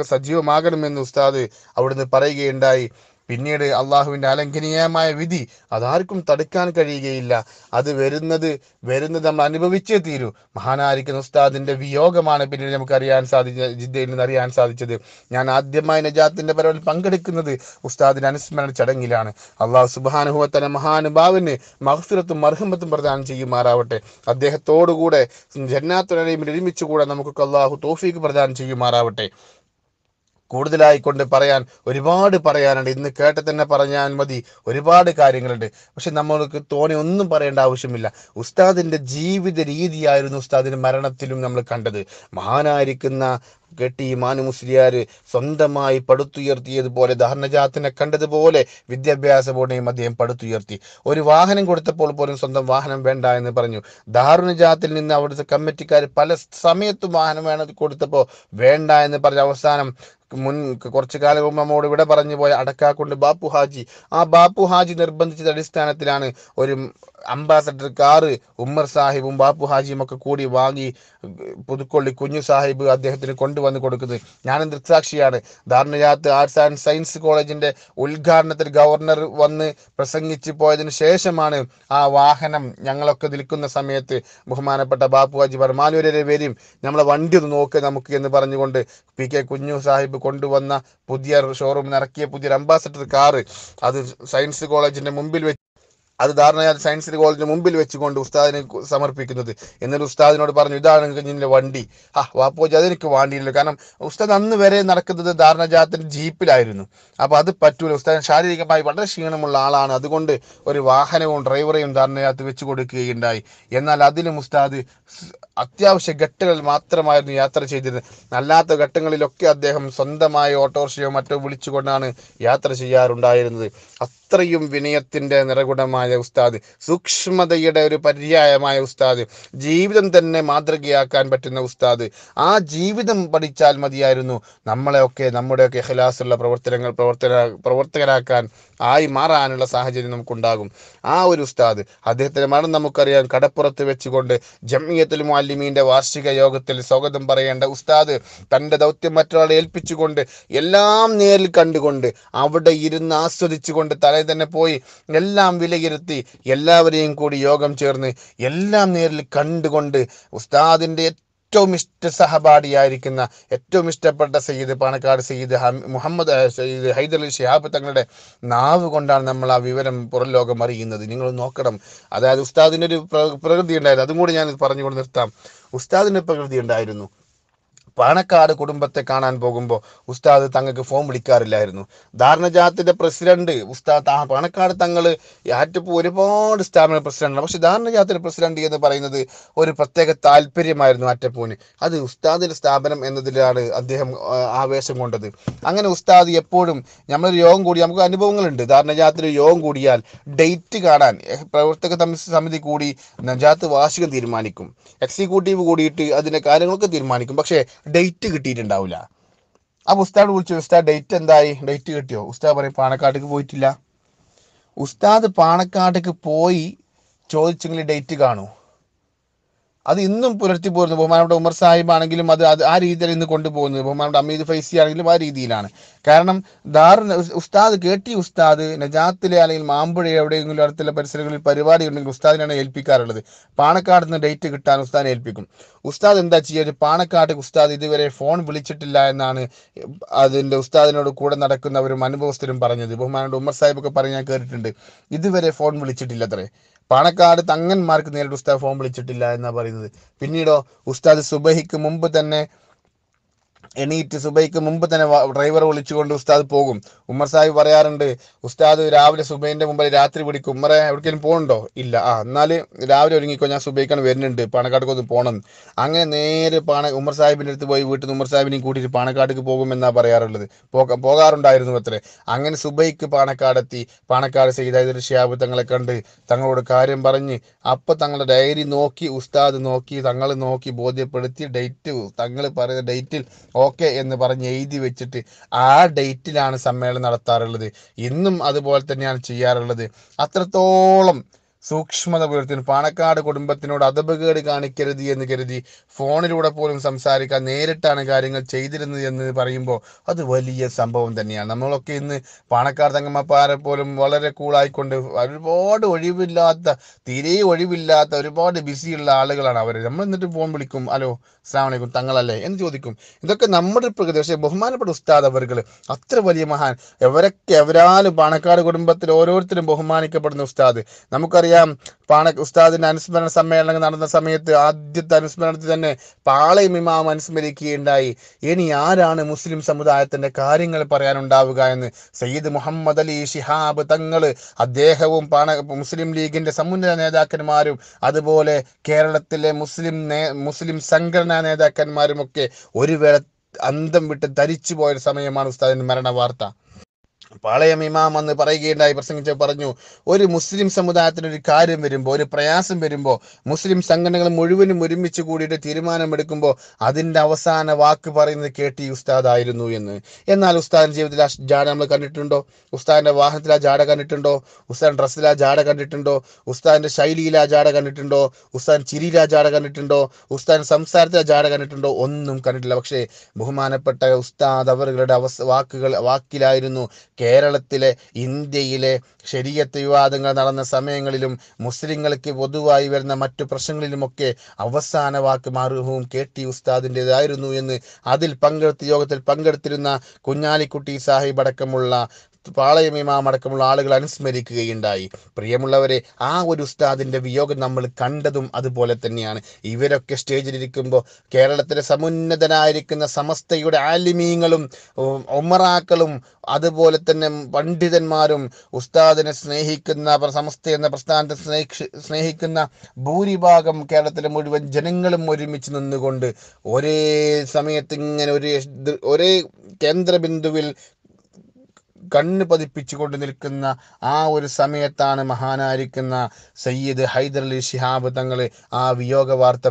എന്ന് ഉസ്താദ് അവിടുന്ന് പറയുകയുണ്ടായി പിന്നീട് അള്ളാഹുവിൻ്റെ അലംഘനീയമായ വിധി അതാർക്കും തടുക്കാൻ കഴിയുകയില്ല അത് വരുന്നത് വരുന്നത് നമ്മൾ അനുഭവിച്ചേ തീരൂ മഹാനായിരിക്കുന്ന ഉസ്താദിൻ്റെ വിയോഗമാണ് പിന്നീട് നമുക്ക് അറിയാൻ സാധിച്ച ജിദ്ദയിൽ നിന്ന് അറിയാൻ സാധിച്ചത് ഞാൻ ആദ്യമായി നജാത്തിൻ്റെ പരവിൽ പങ്കെടുക്കുന്നത് ഉസ്താദിൻ്റെ അനുസ്മരണ ചടങ്ങിലാണ് അള്ളാഹു തന്നെ മഹാനുഭാവിന് മഹസുരത്തും മർഹമത്തും പ്രദാനം ചെയ്യുമാറാവട്ടെ അദ്ദേഹത്തോടുകൂടെ ജന്നാത്തുനയും ഒരുമിച്ച് കൂടെ നമുക്കൊക്കെ അള്ളാഹു തോഫീക്ക് പ്രദാനം ചെയ്യുമാറാവട്ടെ കൂടുതലായി കൊണ്ട് പറയാൻ ഒരുപാട് പറയാനുണ്ട് ഇന്ന് കേട്ട് തന്നെ പറഞ്ഞാൽ മതി ഒരുപാട് കാര്യങ്ങളുണ്ട് പക്ഷെ നമ്മൾക്ക് തോണി ഒന്നും പറയേണ്ട ആവശ്യമില്ല ഉസ്താദിൻ്റെ ജീവിത രീതിയായിരുന്നു ഉസ്താദിൻ്റെ മരണത്തിലും നമ്മൾ കണ്ടത് മഹാനായിരിക്കുന്ന കെട്ടി മാനു മുസ്ലിയാർ സ്വന്തമായി പടുത്തുയർത്തിയതുപോലെ ധാരണജാത്തിനെ കണ്ടതുപോലെ വിദ്യാഭ്യാസ ബോർഡിനെയും അദ്ദേഹം പടുത്തുയർത്തി ഒരു വാഹനം കൊടുത്തപ്പോൾ പോലും സ്വന്തം വാഹനം വേണ്ട എന്ന് പറഞ്ഞു ധാരണജാത്തിൽ നിന്ന് അവിടുത്തെ കമ്മിറ്റിക്കാർ പല സമയത്തും വാഹനം വേണം കൊടുത്തപ്പോൾ വേണ്ട എന്ന് പറഞ്ഞ അവസാനം മുൻ കുറച്ചു കാലം മുമ്പ് നമ്മോട് ഇവിടെ പറഞ്ഞു പോയ അടക്കാക്കുണ്ട് ബാപ്പു ഹാജി ആ ബാപ്പു ഹാജി നിർബന്ധിച്ചത് അടിസ്ഥാനത്തിലാണ് ഒരു അംബാസഡർ കാറ് ഉമ്മർ സാഹിബും ബാപ്പു ഹാജിയും ഒക്കെ കൂടി വാങ്ങി പുതുക്കൊള്ളി കുഞ്ഞു സാഹിബ് അദ്ദേഹത്തിന് കൊണ്ടുവന്ന് കൊടുക്കുന്നത് ഞാനും ദൃക്സാക്ഷിയാണ് ധാർണയാത്ത് ആർട്സ് ആൻഡ് സയൻസ് കോളേജിന്റെ ഉദ്ഘാടനത്തിൽ ഗവർണർ വന്ന് പ്രസംഗിച്ചു പോയതിന് ശേഷമാണ് ആ വാഹനം ഞങ്ങളൊക്കെ നിൽക്കുന്ന സമയത്ത് ബഹുമാനപ്പെട്ട ബാപ്പു ഹാജി വരെ വരും നമ്മളെ വണ്ടി ഒന്ന് നോക്ക് നമുക്ക് എന്ന് പറഞ്ഞുകൊണ്ട് പി കെ കുഞ്ഞു സാഹിബ് കൊണ്ടുവന്ന പുതിയ ഷോറൂമിൽ ഇറക്കിയ പുതിയൊരു അംബാസഡർ കാറ് അത് സയൻസ് കോളേജിന്റെ മുമ്പിൽ വെച്ച് അത് ധാരണയാൽ സയൻസ് കോളേജിന് മുമ്പിൽ വെച്ചുകൊണ്ട് ഉസ്താദിന് സമർപ്പിക്കുന്നത് എന്നൊരു ഉസ്താദിനോട് പറഞ്ഞു ഇതാണ് നിന്റെ വണ്ടി ആ വാപ്പോജി അതെനിക്ക് വാണ്ടിയില്ല കാരണം ഉസ്താദ് അന്ന് വരെ നടക്കുന്നത് ധാരണജാത്തിൻ്റെ ജീപ്പിലായിരുന്നു അപ്പോൾ അത് പറ്റൂല ഉസ്താദ് ശാരീരികമായി വളരെ ക്ഷീണമുള്ള ആളാണ് അതുകൊണ്ട് ഒരു വാഹനവും ഡ്രൈവറെയും ധാരണജാത്ത് വെച്ച് കൊടുക്കുകയുണ്ടായി എന്നാൽ അതിലും ഉസ്താദ് അത്യാവശ്യ ഘട്ടങ്ങളിൽ മാത്രമായിരുന്നു യാത്ര ചെയ്തിരുന്നത് അല്ലാത്ത ഘട്ടങ്ങളിലൊക്കെ അദ്ദേഹം സ്വന്തമായി ഓട്ടോറിക്ഷയോ മറ്റോ വിളിച്ചുകൊണ്ടാണ് യാത്ര ചെയ്യാറുണ്ടായിരുന്നത് അത്രയും വിനയത്തിൻ്റെ നിറകുടമായ ഉസ്താദ് സൂക്ഷ്മതയുടെ ഒരു പര്യായമായ ഉസ്താദ് ജീവിതം തന്നെ മാതൃകയാക്കാൻ പറ്റുന്ന ഉസ്താദ് ആ ജീവിതം പഠിച്ചാൽ മതിയായിരുന്നു നമ്മളെയൊക്കെ നമ്മുടെയൊക്കെ ഖലാസുള്ള പ്രവർത്തനങ്ങൾ പ്രവർത്തന പ്രവർത്തകരാക്കാൻ ആയി മാറാനുള്ള സാഹചര്യം നമുക്കുണ്ടാകും ആ ഒരു ഉസ്താദ് അദ്ദേഹത്തിൻ്റെ മരണം നമുക്കറിയാം കടപ്പുറത്ത് വെച്ചുകൊണ്ട് ജമിയത്തുൽ മാലിമീൻ്റെ വാർഷിക യോഗത്തിൽ സ്വാഗതം പറയേണ്ട ഉസ്താദ് തൻ്റെ ദൗത്യം മറ്റൊരാളെ ഏൽപ്പിച്ചുകൊണ്ട് എല്ലാം നേരിൽ കണ്ടുകൊണ്ട് അവിടെ ഇരുന്ന് ആസ്വദിച്ചുകൊണ്ട് തലേ തന്നെ പോയി എല്ലാം വിലയിരുത്തി എല്ലാവരെയും കൂടി യോഗം ചേർന്ന് എല്ലാം നേരിൽ കണ്ടുകൊണ്ട് ഉസ്താദിൻ്റെ ഏറ്റവും ഇഷ്ട സഹപാഠിയായിരിക്കുന്ന ഏറ്റവും ഇഷ്ടപ്പെട്ട സയ്യിദ് പാണക്കാട് സയ്യിദ് മുഹമ്മദ് സയ്യിദ് ഹൈദർ അലി ഷിഹാബ് തങ്ങളുടെ നാവ് കൊണ്ടാണ് നമ്മൾ ആ വിവരം പുറം ലോകം അറിയുന്നത് നിങ്ങൾ നോക്കണം അതായത് ഉസ്താദിൻ്റെ ഒരു പ്രകൃതി ഉണ്ടായിരുന്നു അതും കൂടി ഞാൻ പറഞ്ഞുകൊണ്ട് നിർത്താം ഉസ്താദിൻ്റെ പ്രകൃതി ഉണ്ടായിരുന്നു പാണക്കാട് കുടുംബത്തെ കാണാൻ പോകുമ്പോൾ ഉസ്താദ് തങ്ങൾക്ക് ഫോം വിളിക്കാറില്ലായിരുന്നു ധാരണജാത്തിൻ്റെ പ്രസിഡന്റ് ഉസ്താദ് ആ പാണക്കാട് തങ്ങൾ ആറ്റപ്പൂ ഒരുപാട് സ്ഥാപന പ്രസിഡന്റാണ് പക്ഷെ ധാരണജാത്തിൻ്റെ പ്രസിഡന്റ് എന്ന് പറയുന്നത് ഒരു പ്രത്യേക താല്പര്യമായിരുന്നു ആറ്റപ്പൂവിന് അത് ഉസ്താദിൻ്റെ സ്ഥാപനം എന്നതിലാണ് അദ്ദേഹം ആവേശം കൊണ്ടത് അങ്ങനെ ഉസ്താദ് എപ്പോഴും നമ്മൾ യോഗം കൂടി നമുക്ക് അനുഭവങ്ങളുണ്ട് ധാരണജാത്തിൽ യോഗം കൂടിയാൽ ഡേറ്റ് കാണാൻ പ്രവർത്തക സമിതി കൂടി നജാത്ത് വാർഷികം തീരുമാനിക്കും എക്സിക്യൂട്ടീവ് കൂടിയിട്ട് അതിൻ്റെ കാര്യങ്ങളൊക്കെ തീരുമാനിക്കും പക്ഷേ ഡേറ്റ് കിട്ടിയിട്ടുണ്ടാവില്ല ആ ഉസ്താദ് വിളിച്ചു ഉസ്താദ് ഡേറ്റ് എന്തായി ഡേറ്റ് കിട്ടിയോ ഉസ്താദ് പറയും പാണക്കാട്ടേക്ക് പോയിട്ടില്ല ഉസ്താദ് പാണക്കാട്ടേക്ക് പോയി ചോദിച്ചെങ്കിൽ ഡേറ്റ് കാണൂ അത് ഇന്നും പുലർത്തി പോരുന്നു ബഹുമാനപ്പെട്ട ഉമർ സാഹിബ് ആണെങ്കിലും അത് അത് ആ രീതിയിൽ ഇന്ന് കൊണ്ടുപോകുന്നത് ബഹുമാനപ്പെട്ട അമീദ് ഫൈസി ആണെങ്കിലും ആ രീതിയിലാണ് കാരണം ദാർ ഉസ്താദ് കേട്ടി ഉസ്താദ് നജാത്തിലെ അല്ലെങ്കിൽ മാമ്പുഴ എവിടെയെങ്കിലും അടുത്തുള്ള പരിസരങ്ങളിൽ പരിപാടി ഉണ്ടെങ്കിൽ ഉസ്താദിനാണ് ഏൽപ്പിക്കാറുള്ളത് പാണക്കാട് നിന്ന് ഡേറ്റ് കിട്ടാൻ ഉസ്താദിനെ ഏൽപ്പിക്കും ഉസ്താദ് എന്താ ചെയ്യുക പാണക്കാട് ഉസ്താദ് ഇതുവരെ ഫോൺ വിളിച്ചിട്ടില്ല എന്നാണ് അതിൻ്റെ ഉസ്താദിനോട് കൂടെ നടക്കുന്ന ഒരു അനുഭവസ്ഥരും പറഞ്ഞത് ബഹുമാനപ്പെട്ട ഉമർ സാഹിബ് ഒക്കെ പറഞ്ഞ് ഞാൻ കേട്ടിട്ടുണ്ട് ഇതുവരെ ഫോൺ വിളിച്ചിട്ടില്ല അത്രേ പാണക്കാട് തങ്ങന്മാർക്ക് നേരിട്ട് ഉസ്താദ് ഫോം വിളിച്ചിട്ടില്ല എന്നാ പറയുന്നത് പിന്നീടോ ഉസ്താദ് സുബഹിക്ക് മുമ്പ് തന്നെ എണീറ്റ് സുബൈക്ക് മുമ്പ് തന്നെ ഡ്രൈവർ വിളിച്ചുകൊണ്ട് ഉസ്താദ് പോകും ഉമ്മർ സാഹിബ് പറയാറുണ്ട് ഉസ്താദ് രാവിലെ സുബൈൻ്റെ മുമ്പിൽ രാത്രി പിടിക്കും ഉമ്മറെ എവിടേക്കെങ്കിലും പോകണ്ടോ ഇല്ല ആ എന്നാൽ രാവിലെ ഒരുങ്ങിക്കോ ഞാൻ സുബൈക്കാണ് വരുന്നുണ്ട് പാണക്കാട്ടേക്കൊന്ന് പോകണം അങ്ങനെ നേരെ പാണ ഉമ്മർ സാഹിബിൻ്റെ അടുത്ത് പോയി വീട്ടിൽ നിന്ന് ഉമ്മർ സാഹിബിനെയും കൂട്ടിയിട്ട് പോകും പോകുമെന്നാണ് പറയാറുള്ളത് പോകാറുണ്ടായിരുന്നു അത്ര അങ്ങനെ സുബൈക്ക് പാണക്കാടെത്തി പാണക്കാട് സെയ്തായതൊരു ഷിയാബ് തങ്ങളെ കണ്ട് തങ്ങളോട് കാര്യം പറഞ്ഞ് അപ്പം തങ്ങളുടെ ഡയറി നോക്കി ഉസ്താദ് നോക്കി തങ്ങൾ നോക്കി ബോധ്യപ്പെടുത്തി ഡേറ്റ് തങ്ങൾ പറയുന്ന ഡേറ്റിൽ ഓക്കെ എന്ന് പറഞ്ഞ് എഴുതി വെച്ചിട്ട് ആ ഡേറ്റിലാണ് സമ്മേളനം നടത്താറുള്ളത് ഇന്നും അതുപോലെ തന്നെയാണ് ചെയ്യാറുള്ളത് അത്രത്തോളം സൂക്ഷ്മത പുലർത്തിന് പാണക്കാട് കുടുംബത്തിനോട് അതപകേട് കാണിക്കരുത് എന്ന് കരുതി ഫോണിലൂടെ പോലും സംസാരിക്കാൻ നേരിട്ടാണ് കാര്യങ്ങൾ ചെയ്തിരുന്നത് എന്ന് പറയുമ്പോൾ അത് വലിയ സംഭവം തന്നെയാണ് നമ്മളൊക്കെ ഇന്ന് പാണക്കാട് തങ്ങമ്മപ്പാരെ പോലും വളരെ കൂളായിക്കൊണ്ട് ഒരുപാട് ഒഴിവില്ലാത്ത തീരെ ഒഴിവില്ലാത്ത ഒരുപാട് ബിസിയുള്ള ആളുകളാണ് അവർ നമ്മൾ എന്നിട്ട് ഫോൺ വിളിക്കും ഹലോ അസ്ലാമലൈക്കും തങ്ങളല്ലേ എന്ന് ചോദിക്കും ഇതൊക്കെ നമ്മുടെ പ്രകൃതി പക്ഷേ ബഹുമാനപ്പെട്ട ഉസ്താദ് അവർകൾ അത്ര വലിയ മഹാൻ എവരൊക്കെ എവരാലും പാണക്കാട് കുടുംബത്തിൽ ഓരോരുത്തരും ബഹുമാനിക്കപ്പെടുന്ന ഉസ്താദ് നമുക്കറിയാം നമുക്കറിയാം പാണ ഉസ്താദിന്റെ അനുസ്മരണ സമ്മേളനം നടന്ന സമയത്ത് ആദ്യത്തെ അനുസ്മരണത്തിൽ തന്നെ പാളയം ഇമാം അനുസ്മരിക്കുകയുണ്ടായി ഇനി ആരാണ് മുസ്ലിം സമുദായത്തിന്റെ കാര്യങ്ങൾ പറയാനുണ്ടാവുക എന്ന് സയ്യിദ് മുഹമ്മദ് അലി ഷിഹാബ് തങ്ങൾ അദ്ദേഹവും പാണ മുസ്ലിം ലീഗിന്റെ സമുന്നത നേതാക്കന്മാരും അതുപോലെ കേരളത്തിലെ മുസ്ലിം മുസ്ലിം സംഘടനാ നേതാക്കന്മാരും ഒക്കെ ഒരു വേള അന്തം വിട്ട് തരിച്ചു പോയ സമയമാണ് ഉസ്താദിന്റെ മരണ വാർത്ത പാളയം ഇമാം എന്ന് പറയുകയുണ്ടായി പ്രസംഗിച്ച പറഞ്ഞു ഒരു മുസ്ലിം സമുദായത്തിന് ഒരു കാര്യം വരുമ്പോൾ ഒരു പ്രയാസം വരുമ്പോൾ മുസ്ലിം സംഘടനകൾ മുഴുവനും ഒരുമിച്ച് കൂടിയിട്ട് തീരുമാനമെടുക്കുമ്പോൾ അതിൻ്റെ അവസാന വാക്ക് പറയുന്നത് കെ ടി ഉസ്താദായിരുന്നു എന്ന് എന്നാൽ ഉസ്താദിൻ്റെ ജീവിതത്തിൽ ആ ജാട നമ്മൾ കണ്ടിട്ടുണ്ടോ ഉസ്താദിൻ്റെ വാഹനത്തിൽ ആ ജാട കണ്ടിട്ടുണ്ടോ ഉസ്താൻ ഡ്രസ്സിൽ ആ ജാട കണ്ടിട്ടുണ്ടോ ഉസ്താദിൻ്റെ ശൈലിയിൽ ആ ജാട കണ്ടിട്ടുണ്ടോ ഉസ്താൻ ചിരിയിൽ ആ ജാട കണ്ടിട്ടുണ്ടോ ഉസ്താൻ സംസാരത്തിൽ ആ ജാട കണ്ടിട്ടുണ്ടോ ഒന്നും കണ്ടിട്ടില്ല പക്ഷേ ബഹുമാനപ്പെട്ട ഉസ്താദ് അവരുടെ അവസ വാക്കുകൾ വാക്കിലായിരുന്നു കേരളത്തിലെ ഇന്ത്യയിലെ ശരീരത്ത് വിവാദങ്ങൾ നടന്ന സമയങ്ങളിലും മുസ്ലിങ്ങൾക്ക് പൊതുവായി വരുന്ന മറ്റു പ്രശ്നങ്ങളിലുമൊക്കെ അവസാന വാക്ക് മറുഹവും കെ ടി ഉസ്താദിൻ്റെതായിരുന്നു എന്ന് അതിൽ പങ്കെടുത്ത യോഗത്തിൽ പങ്കെടുത്തിരുന്ന കുഞ്ഞാലിക്കുട്ടി സാഹിബ് അടക്കമുള്ള പാളയമിമാം അടക്കമുള്ള ആളുകൾ അനുസ്മരിക്കുകയുണ്ടായി പ്രിയമുള്ളവരെ ആ ഒരു ഉസ്താദിൻ്റെ വിയോഗം നമ്മൾ കണ്ടതും അതുപോലെ തന്നെയാണ് ഇവരൊക്കെ സ്റ്റേജിലിരിക്കുമ്പോൾ കേരളത്തിലെ സമുന്നതനായിരിക്കുന്ന സമസ്തയുടെ ആലിമീങ്ങളും ഒമറാക്കളും അതുപോലെ തന്നെ പണ്ഡിതന്മാരും ഉസ്താദിനെ സ്നേഹിക്കുന്ന സമസ്ത എന്ന പ്രസ്ഥാനത്തെ സ്നേഹിക്കുന്ന ഭൂരിഭാഗം കേരളത്തിലെ മുഴുവൻ ജനങ്ങളും ഒരുമിച്ച് നിന്നുകൊണ്ട് ഒരേ സമയത്ത് ഇങ്ങനെ ഒരേ ഒരേ കേന്ദ്രബിന്ദുവിൽ കണ്ണ് പതിപ്പിച്ചുകൊണ്ട് നിൽക്കുന്ന ആ ഒരു സമയത്താണ് മഹാനായിരിക്കുന്ന സയ്യിദ് ഹൈദർ അലി ഷിഹാബ് തങ്ങളെ ആ വിയോഗ വാർത്ത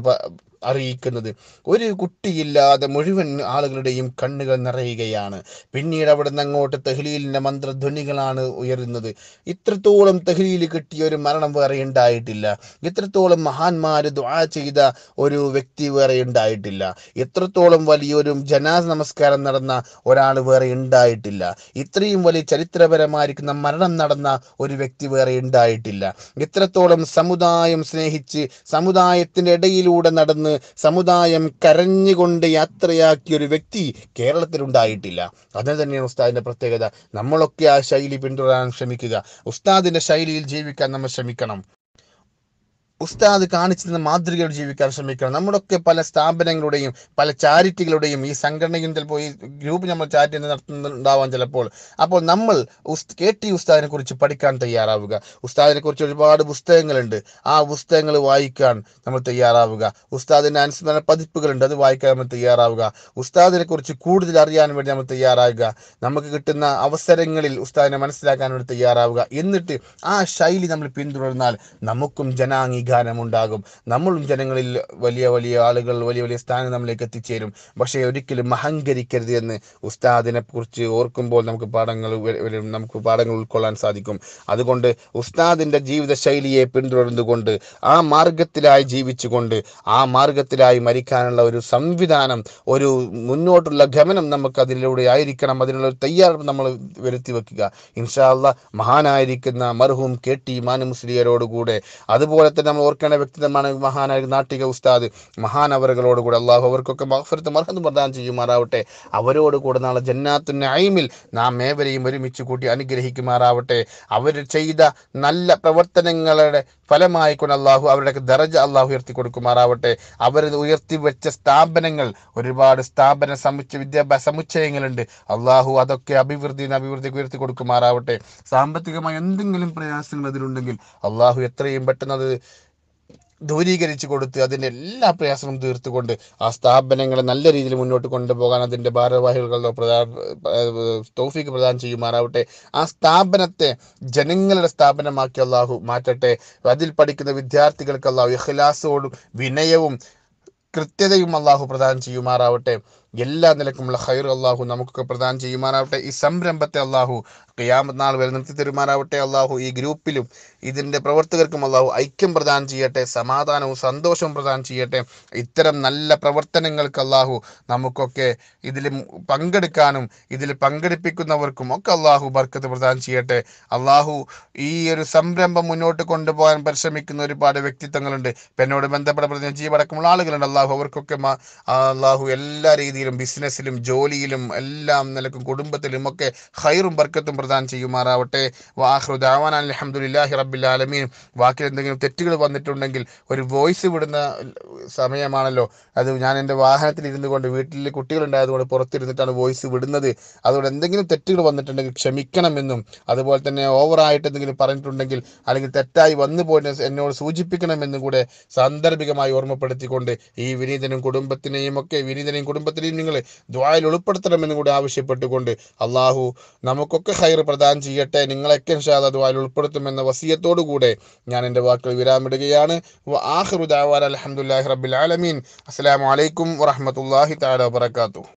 അറിയിക്കുന്നത് ഒരു കുട്ടിയില്ലാതെ മുഴുവൻ ആളുകളുടെയും കണ്ണുകൾ നിറയുകയാണ് പിന്നീട് നിന്ന് അങ്ങോട്ട് തെഹ്ലീലിൻ്റെ മന്ത്രധ്വനികളാണ് ഉയരുന്നത് ഇത്രത്തോളം തെഹ്ലീൽ കിട്ടിയ ഒരു മരണം വേറെ ഉണ്ടായിട്ടില്ല ഇത്രത്തോളം മഹാന്മാർ ദ്വാ ചെയ്ത ഒരു വ്യക്തി വേറെ ഉണ്ടായിട്ടില്ല ഇത്രത്തോളം വലിയൊരു ജനാസ് നമസ്കാരം നടന്ന ഒരാൾ വേറെ ഉണ്ടായിട്ടില്ല ഇത്രയും വലിയ ചരിത്രപരമായിരിക്കുന്ന മരണം നടന്ന ഒരു വ്യക്തി വേറെ ഉണ്ടായിട്ടില്ല ഇത്രത്തോളം സമുദായം സ്നേഹിച്ച് സമുദായത്തിൻ്റെ ഇടയിലൂടെ നടന്ന് സമുദായം കരഞ്ഞുകൊണ്ട് യാത്രയാക്കിയ ഒരു വ്യക്തി കേരളത്തിലുണ്ടായിട്ടില്ല അതിന് തന്നെയാണ് ഉസ്താദിൻ്റെ പ്രത്യേകത നമ്മളൊക്കെ ആ ശൈലി പിന്തുടരാൻ ശ്രമിക്കുക ഉസ്താദിൻ്റെ ശൈലിയിൽ ജീവിക്കാൻ നമ്മൾ ശ്രമിക്കണം ഉസ്താദ് കാണിച്ചു തന്ന മാതൃകയോട് ജീവിക്കാൻ ശ്രമിക്കണം നമ്മുടെയൊക്കെ പല സ്ഥാപനങ്ങളുടെയും പല ചാരിറ്റികളുടെയും ഈ സംഘടനയും ചിലപ്പോൾ ഈ ഗ്രൂപ്പ് നമ്മൾ ചാരിറ്റി നടത്തുന്നുണ്ടാവാൻ ചിലപ്പോൾ അപ്പോൾ നമ്മൾ കെ ടി ഉസ്താദിനെ കുറിച്ച് പഠിക്കാൻ തയ്യാറാവുക ഉസ്താദിനെ കുറിച്ച് ഒരുപാട് പുസ്തകങ്ങളുണ്ട് ആ പുസ്തകങ്ങൾ വായിക്കാൻ നമ്മൾ തയ്യാറാവുക ഉസ്താദിൻ്റെ അനുസ്മരണ പതിപ്പുകളുണ്ട് അത് വായിക്കാൻ നമ്മൾ തയ്യാറാവുക ഉസ്താദിനെ കുറിച്ച് കൂടുതൽ അറിയാൻ വേണ്ടി നമ്മൾ തയ്യാറാവുക നമുക്ക് കിട്ടുന്ന അവസരങ്ങളിൽ ഉസ്താദിനെ മനസ്സിലാക്കാൻ വേണ്ടി തയ്യാറാവുക എന്നിട്ട് ആ ശൈലി നമ്മൾ പിന്തുടർന്നാൽ നമുക്കും ജനാംഗീക ഉണ്ടാകും നമ്മളും ജനങ്ങളിൽ വലിയ വലിയ ആളുകൾ വലിയ വലിയ സ്ഥാനം നമ്മിലേക്ക് എത്തിച്ചേരും പക്ഷേ ഒരിക്കലും അഹങ്കരിക്കരുത് എന്ന് ഉസ്താദിനെ കുറിച്ച് ഓർക്കുമ്പോൾ നമുക്ക് പാഠങ്ങൾ നമുക്ക് പാഠങ്ങൾ ഉൾക്കൊള്ളാൻ സാധിക്കും അതുകൊണ്ട് ഉസ്താദിൻ്റെ ജീവിത ശൈലിയെ പിന്തുടർന്നുകൊണ്ട് ആ മാർഗത്തിലായി ജീവിച്ചുകൊണ്ട് ആ മാർഗത്തിലായി മരിക്കാനുള്ള ഒരു സംവിധാനം ഒരു മുന്നോട്ടുള്ള ഗമനം നമുക്ക് അതിലൂടെ ആയിരിക്കണം അതിനുള്ള തയ്യാറെടുപ്പ് നമ്മൾ വരുത്തി വെക്കുക ഇൻഷാല്ല മഹാനായിരിക്കുന്ന മർഹൂം കെ ടി മാനു മുസ്ലിയരോടുകൂടെ അതുപോലെ തന്നെ ഓർക്കേണ്ട വ്യക്തി തന്നെയാണ് മഹാനായ നാട്ടിക ഉസ്താദ് മഹാനവരുകളോട് കൂടെ അള്ളാഹു അവർക്കൊക്കെ മഹഫരത്ത് മർഹത്ത് പ്രദാനം ചെയ്യുമാറാവട്ടെ അവരോട് കൂടെ നാളെ ജന്നാത്തു നൈമിൽ നാം ഏവരെയും ഒരുമിച്ച് കൂട്ടി അനുഗ്രഹിക്കുമാറാവട്ടെ അവർ ചെയ്ത നല്ല പ്രവർത്തനങ്ങളുടെ ഫലമായിക്കൊണ്ട് അള്ളാഹു അവരുടെ ദറജ അള്ളാഹു ഉയർത്തി കൊടുക്കുമാറാവട്ടെ അവർ ഉയർത്തി വെച്ച സ്ഥാപനങ്ങൾ ഒരുപാട് സ്ഥാപന സമുച്ച വിദ്യാഭ്യാസ സമുച്ചയങ്ങളുണ്ട് അള്ളാഹു അതൊക്കെ അഭിവൃദ്ധി അഭിവൃദ്ധിക്ക് ഉയർത്തി കൊടുക്കുമാറാവട്ടെ സാമ്പത്തികമായ എന്തെങ്കിലും പ്രയാസങ്ങൾ അതിലുണ്ടെങ്കിൽ അള്ളാഹു എത്രയും പെട്ടെന്ന് അത് ദൂരീകരിച്ചു കൊടുത്ത് അതിൻ്റെ എല്ലാ പ്രയാസവും തീർത്തുകൊണ്ട് ആ സ്ഥാപനങ്ങളെ നല്ല രീതിയിൽ മുന്നോട്ട് കൊണ്ടുപോകാൻ അതിൻ്റെ ഭാരവാഹികളുടെ പ്രധാന തോഫിക്ക് പ്രദാനം ചെയ്യുമാറാവട്ടെ ആ സ്ഥാപനത്തെ ജനങ്ങളുടെ സ്ഥാപനമാക്കി അള്ളാഹു മാറ്റട്ടെ അതിൽ പഠിക്കുന്ന വിദ്യാർത്ഥികൾക്ക് അള്ളാഹു ഇഖ്ലാസോടും വിനയവും കൃത്യതയും അള്ളാഹു പ്രദാനം ചെയ്യുമാറാവട്ടെ എല്ലാ നിലക്കുമുള്ള ഹൈർ അള്ളാഹു നമുക്കൊക്കെ പ്രദാനം ചെയ്യുമാനാവട്ടെ ഈ സംരംഭത്തെ അള്ളാഹു ഖിയാമത് നാൾ വരെ നിർത്തി തരുമാനാവട്ടെ അള്ളാഹു ഈ ഗ്രൂപ്പിലും ഇതിൻ്റെ പ്രവർത്തകർക്കും അള്ളാഹു ഐക്യം പ്രദാനം ചെയ്യട്ടെ സമാധാനവും സന്തോഷവും പ്രദാനം ചെയ്യട്ടെ ഇത്തരം നല്ല പ്രവർത്തനങ്ങൾക്ക് അള്ളാഹു നമുക്കൊക്കെ ഇതിൽ പങ്കെടുക്കാനും ഇതിൽ പങ്കെടുപ്പിക്കുന്നവർക്കും ഒക്കെ അള്ളാഹു ബർക്കത്ത് പ്രദാനം ചെയ്യട്ടെ അള്ളാഹു ഈ ഒരു സംരംഭം മുന്നോട്ട് കൊണ്ടുപോകാൻ പരിശ്രമിക്കുന്ന ഒരുപാട് വ്യക്തിത്വങ്ങളുണ്ട് എന്നോട് ബന്ധപ്പെട്ട പ്രതിനിധി അടക്കമുള്ള ആളുകളുണ്ട് അള്ളാഹു അവർക്കൊക്കെ അള്ളാഹു എല്ലാ രീതിയിലും രീതിയിലും ബിസിനസ്സിലും ജോലിയിലും എല്ലാം നിലക്കും കുടുംബത്തിലും ഒക്കെ ഹൈറും ബർക്കത്തും പ്രദാനം ചെയ്യുമാറാവട്ടെ വാഹ്റു ദാവാൻ അലഹമുല്ലാഹി ആലമീൻ വാക്കിൽ എന്തെങ്കിലും തെറ്റുകൾ വന്നിട്ടുണ്ടെങ്കിൽ ഒരു വോയിസ് വിടുന്ന സമയമാണല്ലോ അത് ഞാൻ എൻ്റെ വാഹനത്തിൽ ഇരുന്നു കൊണ്ട് വീട്ടിൽ കുട്ടികളുണ്ടായതുകൊണ്ട് പുറത്തിരുന്നിട്ടാണ് വോയിസ് വിടുന്നത് അതുകൊണ്ട് എന്തെങ്കിലും തെറ്റുകൾ വന്നിട്ടുണ്ടെങ്കിൽ ക്ഷമിക്കണമെന്നും അതുപോലെ തന്നെ ഓവറായിട്ട് എന്തെങ്കിലും പറഞ്ഞിട്ടുണ്ടെങ്കിൽ അല്ലെങ്കിൽ തെറ്റായി വന്നു പോയിട്ട് എന്നോട് സൂചിപ്പിക്കണമെന്നും കൂടെ സാന്ദർഭികമായി ഓർമ്മപ്പെടുത്തിക്കൊണ്ട് ഈ വിനീതനും കുടുംബത്തിനെയും ഒക്കെ വിനീതനെയും കുടുംബത്തിനെയും നിങ്ങളെ ദ്വായിൽ ഉൾപ്പെടുത്തണമെന്ന് കൂടി ആവശ്യപ്പെട്ടുകൊണ്ട് അള്ളാഹു നമുക്കൊക്കെ ഹൈർ പ്രദാനം ചെയ്യട്ടെ നിങ്ങളൊക്കെ ഷാദ ദ്വായിൽ ഉൾപ്പെടുത്തുമെന്ന വസീയത്തോടു കൂടെ ഞാൻ എൻ്റെ വാക്കുകൾ വിരാമിടുകയാണ് ആഹ്റുദാവാൻ അലഹമുല്ലാഹി റബ്ബിൽ ആലമീൻ അസ്സാം വലൈക്കും വറഹമത്തല്ലാഹി താല വാത്തു